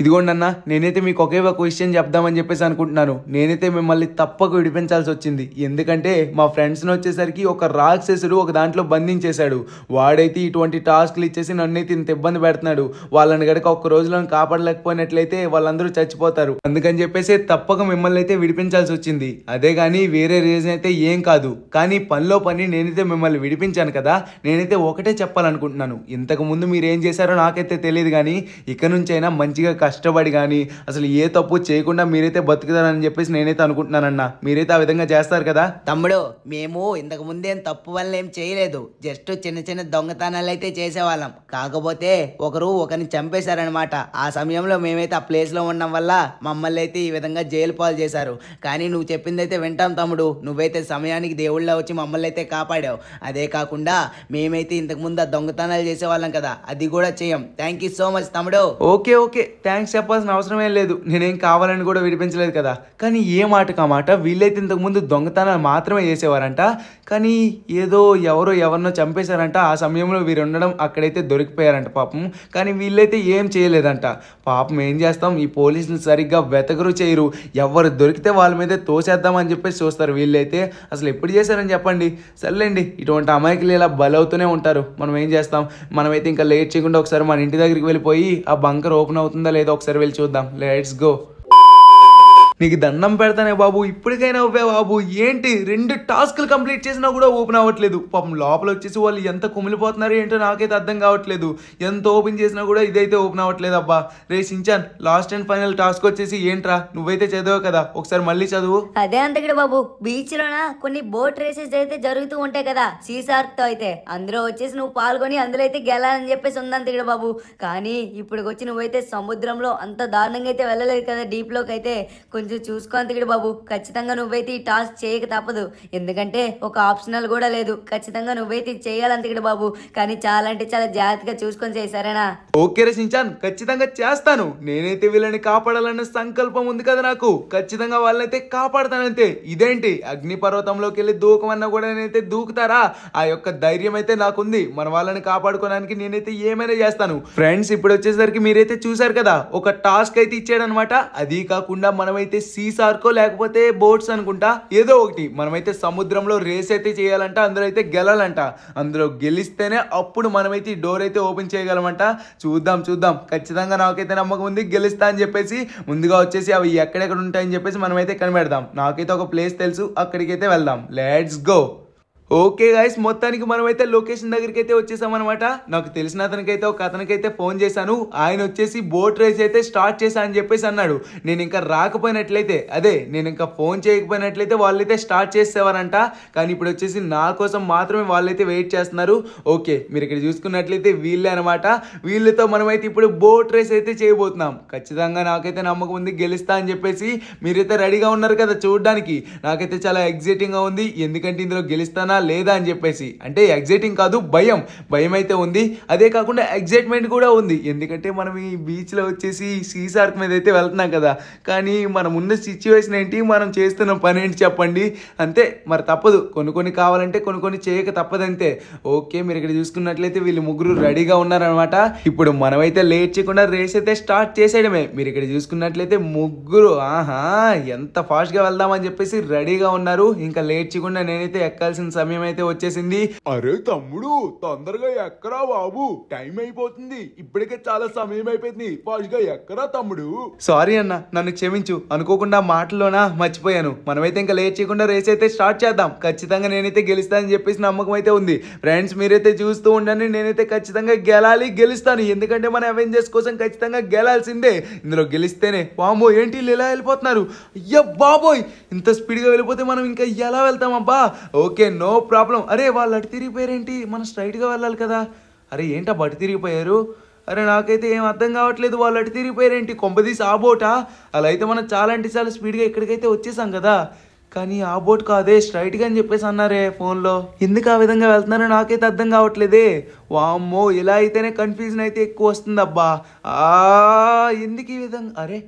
ఇదిగోండి అన్న నేనైతే మీకు ఒకే ఒక క్వశ్చన్ చెప్దామని చెప్పేసి అనుకుంటున్నాను నేనైతే మిమ్మల్ని తప్పక విడిపించాల్సి వచ్చింది ఎందుకంటే మా ఫ్రెండ్స్ని వచ్చేసరికి ఒక రాక్షసుడు ఒక దాంట్లో బంధించేశాడు వాడైతే ఇటువంటి టాస్క్లు ఇచ్చేసి నన్నైతే ఇంత ఇబ్బంది పెడుతున్నాడు వాళ్ళని గడక ఒక్క రోజులో కాపాడలేకపోయినట్లయితే వాళ్ళందరూ చచ్చిపోతారు అందుకని చెప్పేసి తప్పక మిమ్మల్ని అయితే విడిపించాల్సి వచ్చింది అదే కానీ వేరే రీజన్ అయితే ఏం కాదు కానీ పనిలో పని నేనైతే మిమ్మల్ని విడిపించాను కదా నేనైతే ఒకటే చెప్పాలనుకుంటున్నాను ముందు మీరు ఏం చేశారో నాకైతే తెలియదు కానీ ఇక నుంచైనా మంచిగా కష్టపడి కానీ అసలు ఏ తప్పు చేయకుండా మీరైతే బతుకుతారని చెప్పేసి నేనైతే అనుకుంటున్నానన్న మీరైతే ఆ విధంగా చేస్తారు కదా తమ్ముడు మేము ఇంతకు ముందేం తప్పు వల్ల ఏం చేయలేదు జస్ట్ చిన్న చిన్న దొంగతనాలు అయితే చేసేవాళ్ళం కాకపోతే ఒకరు ఒకరిని చంపేశారనమాట ఆ సమయంలో మేమైతే ఆ ప్లేస్లో ఉండడం వల్ల మమ్మల్ని అయితే ఈ విధంగా జైలు పాలు చేశారు కానీ నువ్వు చెప్పింది అయితే వింటాం తమ్ముడు నువ్వైతే సమయానికి దేవుళ్ళ వచ్చి మమ్మల్ని అయితే కాపాడావు అదే కాకుండా మేమైతే ఇంతకు ముందు ఆ దొంగతనాలు చేసేవాళ్ళం కదా అది కూడా చేయం థ్యాంక్ యూ సో మచ్ తమ్ముడు ఓకే ఓకే థ్యాంక్ థ్యాంక్స్ చెప్పాల్సిన అవసరమే లేదు నేనేం కావాలని కూడా విడిపించలేదు కదా కానీ ఏ మాటకు ఆ మాట వీళ్ళైతే ఇంతకుముందు దొంగతనాలు మాత్రమే చేసేవారంట కానీ ఏదో ఎవరో ఎవరినో చంపేశారంట ఆ సమయంలో వీరు ఉండడం అక్కడైతే దొరికిపోయారంట పాపం కానీ వీళ్ళైతే ఏం చేయలేదంట పాపం ఏం చేస్తాం ఈ పోలీసులు సరిగ్గా వెతకరు చేయరు ఎవరు దొరికితే వాళ్ళ మీదే తోసేద్దామని చెప్పేసి చూస్తారు వీళ్ళైతే అసలు ఎప్పుడు చేశారని చెప్పండి సర్లేండి ఇటువంటి అమాయకులు ఇలా బలవుతూనే ఉంటారు మనం ఏం చేస్తాం మనమైతే ఇంకా లేట్ చేయకుండా ఒకసారి మన ఇంటి దగ్గరికి వెళ్ళిపోయి ఆ బంకర్ ఓపెన్ అవుతుందా లేదో ఒకసారి వెళ్ళి చూద్దాం లెట్స్ గో నీకు దండం పెడతానే బాబు ఇప్పటికైనా అవ్వే బాబు ఏంటి రెండు టాస్క్లు కంప్లీట్ చేసినా కూడా ఓపెన్ అవ్వట్లేదు పాపం లోపల వచ్చేసి వాళ్ళు ఎంత కుమిలిపోతున్నారు ఏంటో నాకైతే అర్థం కావట్లేదు ఎంత ఓపెన్ చేసినా కూడా ఇదైతే ఓపెన్ అవ్వట్లేదు అబ్బా రే Shinchan last and final task వచ్చేసి ఏంట్రా నువ్వైతే చదవవు కదా ఒకసారి మళ్ళీ చదువు అదే అంతకడ బాబు బీచ్ లోనా కొన్ని బోట్ రేసెస్ అయితే జరుగుతూ ఉంటాయి కదా సీసార్ తో అయితే అందులో వచ్చేసి నువ్వు పాల్గొని అందులో అయితే గెలాలని చెప్పేసి ఉందంతకడ బాబు కానీ ఇప్పుడు వచ్చి నువ్వైతే సముద్రంలో అంత దారుణంగా అయితే వెళ్ళలేదు కదా డీప్ లోకి అయితే కొంచెం కొంచెం చూసుకొని తిగిడి బాబు ఖచ్చితంగా నువ్వైతే ఈ టాస్క్ చేయక తప్పదు ఎందుకంటే ఒక ఆప్షనల్ కూడా లేదు ఖచ్చితంగా నువ్వైతే చేయాలని తిగిడి బాబు కానీ చాలా అంటే చాలా జాగ్రత్తగా చూసుకొని చేశారేనా ఓకే రచించాన్ ఖచ్చితంగా చేస్తాను నేనైతే వీళ్ళని కాపాడాలన్న సంకల్పం ఉంది కదా నాకు ఖచ్చితంగా వాళ్ళనైతే కాపాడతానంతే ఇదేంటి అగ్ని పర్వతంలోకి వెళ్ళి దూకమన్నా కూడా నేనైతే దూకుతారా ఆ యొక్క ధైర్యం అయితే నాకుంది మన వాళ్ళని కాపాడుకోవడానికి నేనైతే ఏమైనా చేస్తాను ఫ్రెండ్స్ ఇప్పుడు వచ్చేసరికి మీరైతే చూసారు కదా ఒక టాస్క్ అయితే ఇచ్చాడనమాట అది కాకుండా మనమైతే సీసార్కో లేకపోతే బోట్స్ అనుకుంటా ఏదో ఒకటి మనమైతే సముద్రంలో రేస్ అయితే చేయాలంట అందరూ అయితే గెలాలంట అందులో గెలిస్తేనే అప్పుడు మనమైతే ఈ డోర్ అయితే ఓపెన్ చేయగలమంట చూద్దాం చూద్దాం ఖచ్చితంగా నాకైతే నమ్మకం ఉంది గెలుస్తా అని చెప్పేసి ముందుగా వచ్చేసి అవి ఎక్కడెక్కడ ఉంటాయని చెప్పేసి మనమైతే కనిపెడదాం నాకైతే ఒక ప్లేస్ తెలుసు అక్కడికైతే వెళ్దాం లెట్స్ గో ఓకే గాయస్ మొత్తానికి మనమైతే లొకేషన్ దగ్గరికి అయితే వచ్చేసామన్నమాట నాకు తెలిసిన అతనికైతే ఒక అతనికైతే ఫోన్ చేశాను ఆయన వచ్చేసి బోట్ రేస్ అయితే స్టార్ట్ చేశా అని చెప్పేసి అన్నాడు నేను ఇంకా రాకపోయినట్లయితే అదే నేను ఇంకా ఫోన్ చేయకపోయినట్లయితే వాళ్ళైతే స్టార్ట్ చేసేవారంట కానీ ఇప్పుడు వచ్చేసి నా కోసం మాత్రమే వాళ్ళైతే వెయిట్ చేస్తున్నారు ఓకే మీరు ఇక్కడ చూసుకున్నట్లయితే వీళ్ళే అనమాట వీళ్ళతో మనమైతే ఇప్పుడు బోట్ రేస్ అయితే చేయబోతున్నాం ఖచ్చితంగా నాకైతే నమ్మకం ఉంది గెలుస్తా అని చెప్పేసి మీరైతే రెడీగా ఉన్నారు కదా చూడడానికి నాకైతే చాలా ఎగ్జైటింగ్గా ఉంది ఎందుకంటే ఇందులో గెలుస్తానా లేదా అని చెప్పేసి అంటే ఎగ్జైటింగ్ కాదు భయం భయం అయితే ఉంది అదే కాకుండా ఎగ్జైట్మెంట్ కూడా ఉంది ఎందుకంటే మనం ఈ బీచ్లో వచ్చేసి సీసార్క్ మీద అయితే వెళ్తున్నాం కదా కానీ మనం ఉన్న సిచ్యువేషన్ ఏంటి మనం చేస్తున్న పని ఏంటి చెప్పండి అంతే మరి తప్పదు కొన్ని కొన్ని కావాలంటే కొన్ని కొన్ని చేయక అంతే ఓకే మీరు ఇక్కడ చూసుకున్నట్లయితే వీళ్ళు ముగ్గురు రెడీగా ఉన్నారనమాట ఇప్పుడు మనమైతే లేట్ చేయకుండా రేస్ అయితే స్టార్ట్ చేసేయడమే మీరు ఇక్కడ చూసుకున్నట్లయితే ముగ్గురు ఆహా ఎంత ఫాస్ట్గా వెళ్దామని చెప్పేసి రెడీగా ఉన్నారు ఇంకా లేట్ చేయకుండా నేనైతే ఎక్కాల్సిన సమయం సమయం అయితే వచ్చేసింది అరే తమ్ముడు తొందరగా ఎక్కరా బాబు టైం అయిపోతుంది ఇప్పటికే చాలా సమయం అయిపోయింది ఫాస్ట్ గా ఎక్కరా తమ్ముడు సారీ అన్న నన్ను క్షమించు అనుకోకుండా మాటలోనా మర్చిపోయాను మనమైతే ఇంకా లేట్ చేయకుండా రేస్ అయితే స్టార్ట్ చేద్దాం ఖచ్చితంగా నేనైతే గెలుస్తానని చెప్పేసి నమ్మకం అయితే ఉంది ఫ్రెండ్స్ మీరైతే చూస్తూ ఉండండి నేనైతే ఖచ్చితంగా గెలాలి గెలుస్తాను ఎందుకంటే మన అవెంజర్స్ కోసం ఖచ్చితంగా గెలాల్సిందే ఇందులో గెలిస్తేనే బాంబో ఏంటి ఇలా వెళ్ళిపోతున్నారు అయ్యా బాబోయ్ ఇంత స్పీడ్గా వెళ్ళిపోతే మనం ఇంకా ఎలా వెళ్తామబ్బా ఓకే నో ప్రాబ్లం అరే వాళ్ళు అటు తిరిగిపోయారేంటి మనం స్ట్రైట్గా వెళ్ళాలి కదా అరే ఏంటా అటు తిరిగిపోయారు అరే నాకైతే ఏం అర్థం కావట్లేదు వాళ్ళు అటు తిరిగిపోయారేంటి తీసి ఆ బోట అలా అయితే మనం చాలా అంటే చాలా స్పీడ్గా ఇక్కడికైతే వచ్చేసాం కదా కానీ ఆ బోట్ కాదే స్ట్రైట్గా అని చెప్పేసి అన్నారే ఫోన్లో ఎందుకు ఆ విధంగా వెళ్తున్నారో నాకైతే అర్థం కావట్లేదే వామ్మో ఇలా అయితేనే కన్ఫ్యూజన్ అయితే ఎక్కువ వస్తుంది అబ్బా ఎందుకు ఈ విధంగా అరే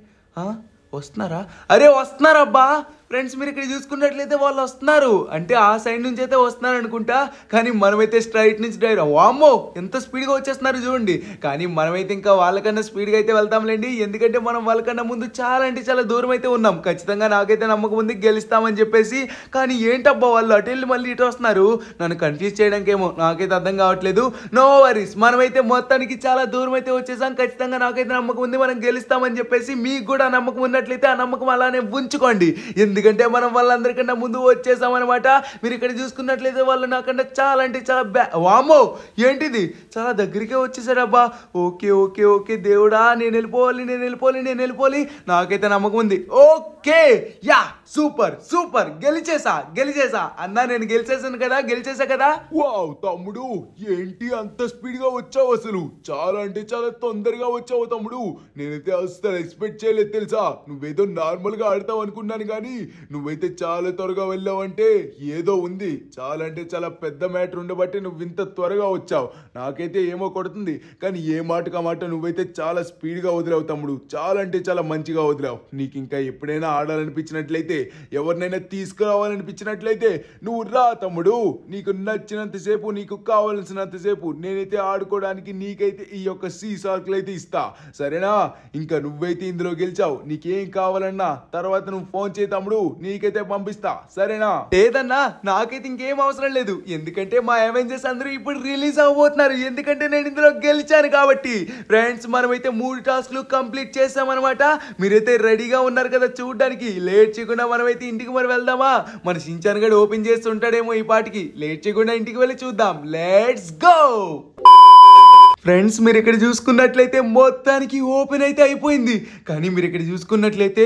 వస్తున్నారా అరే వస్తున్నారబ్బా ఫ్రెండ్స్ మీరు ఇక్కడ చూసుకున్నట్లయితే వాళ్ళు వస్తున్నారు అంటే ఆ సైడ్ నుంచి అయితే వస్తున్నారు అనుకుంటా కానీ మనమైతే స్ట్రైట్ నుంచి డ్రైవ్ వామ్మో ఎంత స్పీడ్గా వచ్చేస్తున్నారు చూడండి కానీ మనమైతే ఇంకా వాళ్ళకన్నా స్పీడ్గా అయితే వెళ్తాంలేండి ఎందుకంటే మనం వాళ్ళకన్నా ముందు చాలా అంటే చాలా దూరం అయితే ఉన్నాం ఖచ్చితంగా నాకైతే నమ్మకం ఉంది గెలుస్తామని చెప్పేసి కానీ ఏంటబ్బా వాళ్ళు అటు వెళ్ళి మళ్ళీ ఇటు వస్తున్నారు నన్ను కన్ఫ్యూజ్ చేయడానికేమో నాకైతే అర్థం కావట్లేదు నో వరీస్ మనమైతే మొత్తానికి చాలా దూరం అయితే వచ్చేసాం ఖచ్చితంగా నాకైతే నమ్మకం ఉంది మనం గెలుస్తామని చెప్పేసి మీకు కూడా నమ్మకం ఉన్నట్లయితే ఆ నమ్మకం అలానే ఉంచుకోండి ఎందుకు ఎందుకంటే మనం వాళ్ళందరికన్నా ముందు వచ్చేసామన్నమాట మీరు ఇక్కడ చూసుకున్నట్లయితే వాళ్ళు నాకన్నా చాలా అంటే చాలా బ్యా వామో ఏంటిది చాలా దగ్గరికే వచ్చేసాడబ్బా ఓకే ఓకే ఓకే దేవుడా నేను వెళ్ళిపోవాలి నేను వెళ్ళిపోవాలి నేను వెళ్ళిపోవాలి నాకైతే నమ్మకం ఉంది ఓకే యా సూపర్ సూపర్ గెలిచేసా గెలిచేసా అన్నా నేను గెలిచేసాను కదా గెలిచేసా కదా వావ్ తమ్ముడు ఏంటి అంత స్పీడ్ గా వచ్చావు అసలు చాలా అంటే చాలా తొందరగా వచ్చావు తమ్ముడు నేనైతే అసలు ఎక్స్పెక్ట్ చేయలేదు తెలుసా నువ్వేదో నార్మల్ గా ఆడతావు అనుకున్నాను కానీ నువ్వైతే చాలా త్వరగా వెళ్ళావంటే ఏదో ఉంది చాలా అంటే చాలా పెద్ద మ్యాటర్ ఉండబట్టి నువ్వు ఇంత త్వరగా వచ్చావు నాకైతే ఏమో కొడుతుంది కానీ ఏ మాటకు మాట నువ్వైతే చాలా స్పీడ్గా వదిలావు తమ్ముడు చాలా అంటే చాలా మంచిగా వదిలావు నీకు ఇంకా ఎప్పుడైనా ఆడాలనిపించినట్లయితే ఎవరినైనా తీసుకురావాలనిపించినట్లయితే నువ్వు రా తమ్ముడు నీకు నచ్చినంతసేపు నీకు కావలసినంతసేపు నేనైతే ఆడుకోవడానికి నీకైతే ఈ యొక్క సీ సార్కులు అయితే ఇస్తా సరేనా ఇంకా నువ్వైతే ఇందులో గెలిచావు నీకేం కావాలన్నా తర్వాత నువ్వు ఫోన్ చేయి తమ్ముడు నీకైతే పంపిస్తా సరేనా లేదన్నా నాకైతే ఇంకేం అవసరం లేదు ఎందుకంటే మా అవెంజర్స్ అందరూ ఇప్పుడు రిలీజ్ అవ్వబోతున్నారు ఎందుకంటే నేను ఇందులో గెలిచాను కాబట్టి ఫ్రెండ్స్ మనమైతే మూడు టాస్క్లు కంప్లీట్ చేసామన్నమాట మీరైతే రెడీగా ఉన్నారు కదా చూడడానికి లేట్ చేయకుండా లేకుండా మనమైతే ఇంటికి మరి వెళ్దామా మన సించాన్ గడి ఓపెన్ చేస్తుంటాడేమో ఈ పాటికి లేట్ చేయకుండా ఇంటికి వెళ్ళి చూద్దాం లెట్స్ గో ఫ్రెండ్స్ మీరు ఇక్కడ చూసుకున్నట్లయితే మొత్తానికి ఓపెన్ అయితే అయిపోయింది కానీ మీరు ఇక్కడ చూసుకున్నట్లయితే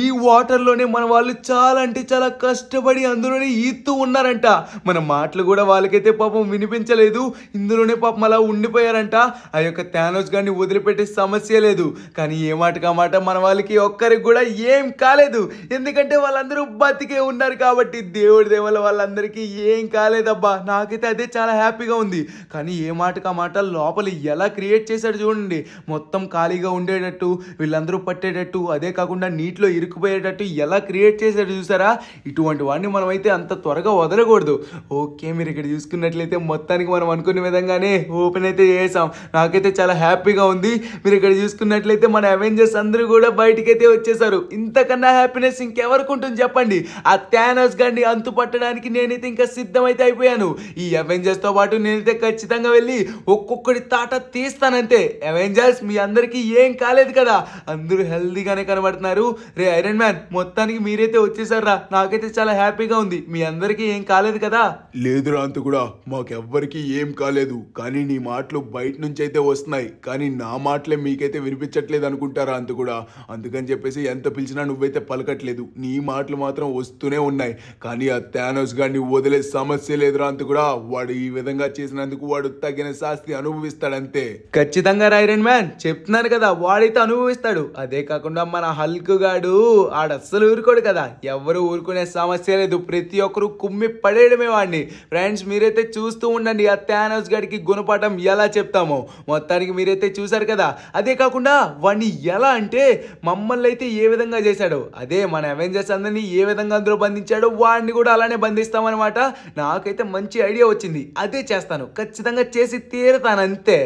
ఈ వాటర్లోనే మన వాళ్ళు చాలా అంటే చాలా కష్టపడి అందులోనే ఈత్తూ ఉన్నారంట మన మాటలు కూడా వాళ్ళకైతే పాపం వినిపించలేదు ఇందులోనే పాపం అలా ఉండిపోయారంట ఆ యొక్క థానోస్ గారిని వదిలిపెట్టే సమస్య లేదు కానీ ఏ మాట మాట మన వాళ్ళకి ఒక్కరికి కూడా ఏం కాలేదు ఎందుకంటే వాళ్ళందరూ బతికే ఉన్నారు కాబట్టి దేవుడి దేవల వాళ్ళందరికీ ఏం కాలేదబ్బా నాకైతే అదే చాలా హ్యాపీగా ఉంది కానీ ఏ మాటకా మాట లోపలి ఎలా క్రియేట్ చేశాడు చూడండి మొత్తం ఖాళీగా ఉండేటట్టు వీళ్ళందరూ పట్టేటట్టు అదే కాకుండా నీటిలో ఇరుక్కుపోయేటట్టు ఎలా క్రియేట్ చేశాడు చూసారా ఇటువంటి వాడిని మనమైతే అంత త్వరగా వదలకూడదు ఓకే మీరు ఇక్కడ చూసుకున్నట్లయితే మొత్తానికి మనం అనుకునే విధంగానే ఓపెన్ అయితే చేసాం నాకైతే చాలా హ్యాపీగా ఉంది మీరు ఇక్కడ చూసుకున్నట్లయితే మన అవెంజర్స్ అందరూ కూడా బయటకైతే వచ్చేసారు ఇంతకన్నా హ్యాపీనెస్ ఇంకెవరికి ఉంటుంది చెప్పండి ఆ థానోస్ గండి అంతు పట్టడానికి నేనైతే ఇంకా సిద్ధమైతే అయిపోయాను ఈ అవెంజర్స్తో పాటు నేనైతే ఖచ్చితంగా వెళ్ళి ఒక్కొక్కటి తాట మాట తీస్తానంటే అవెంజర్స్ మీ అందరికీ ఏం కాలేదు కదా అందరూ హెల్దీగానే కనబడుతున్నారు రే ఐరన్ మ్యాన్ మొత్తానికి మీరైతే వచ్చేసారా నాకైతే చాలా హ్యాపీగా ఉంది మీ అందరికీ ఏం కాలేదు కదా లేదురా అంత కూడా మాకెవ్వరికి ఏం కాలేదు కానీ నీ మాటలు బయట నుంచి అయితే వస్తున్నాయి కానీ నా మాటలే మీకైతే వినిపించట్లేదు అనుకుంటారా అంత కూడా అందుకని చెప్పేసి ఎంత పిలిచినా నువ్వైతే పలకట్లేదు నీ మాటలు మాత్రం వస్తూనే ఉన్నాయి కానీ ఆ థానోస్ గారిని వదిలే సమస్య లేదురా అంత కూడా వాడు ఈ విధంగా చేసినందుకు వాడు తగిన శాస్తి అనుభవిస్తాడు అంతే ఖచ్చితంగా ఐరన్ మ్యాన్ చెప్తున్నాను కదా వాడైతే అనుభవిస్తాడు అదే కాకుండా మన హల్క్ గాడు ఆడ అస్సలు ఊరుకోడు కదా ఎవరు ఊరుకునే సమస్య లేదు ప్రతి ఒక్కరు కుమ్మి పడేయడమే వాడిని ఫ్రెండ్స్ మీరైతే చూస్తూ ఉండండి ఆ థానోస్ గడికి గుణపాఠం ఎలా చెప్తామో మొత్తానికి మీరైతే చూసారు కదా అదే కాకుండా వాడిని ఎలా అంటే మమ్మల్ని అయితే ఏ విధంగా చేశాడో అదే మన అవెంజర్స్ అందరినీ ఏ విధంగా అందులో బంధించాడో వాడిని కూడా అలానే బంధిస్తామన్నమాట నాకైతే మంచి ఐడియా వచ్చింది అదే చేస్తాను ఖచ్చితంగా చేసి తీరతాను అంతే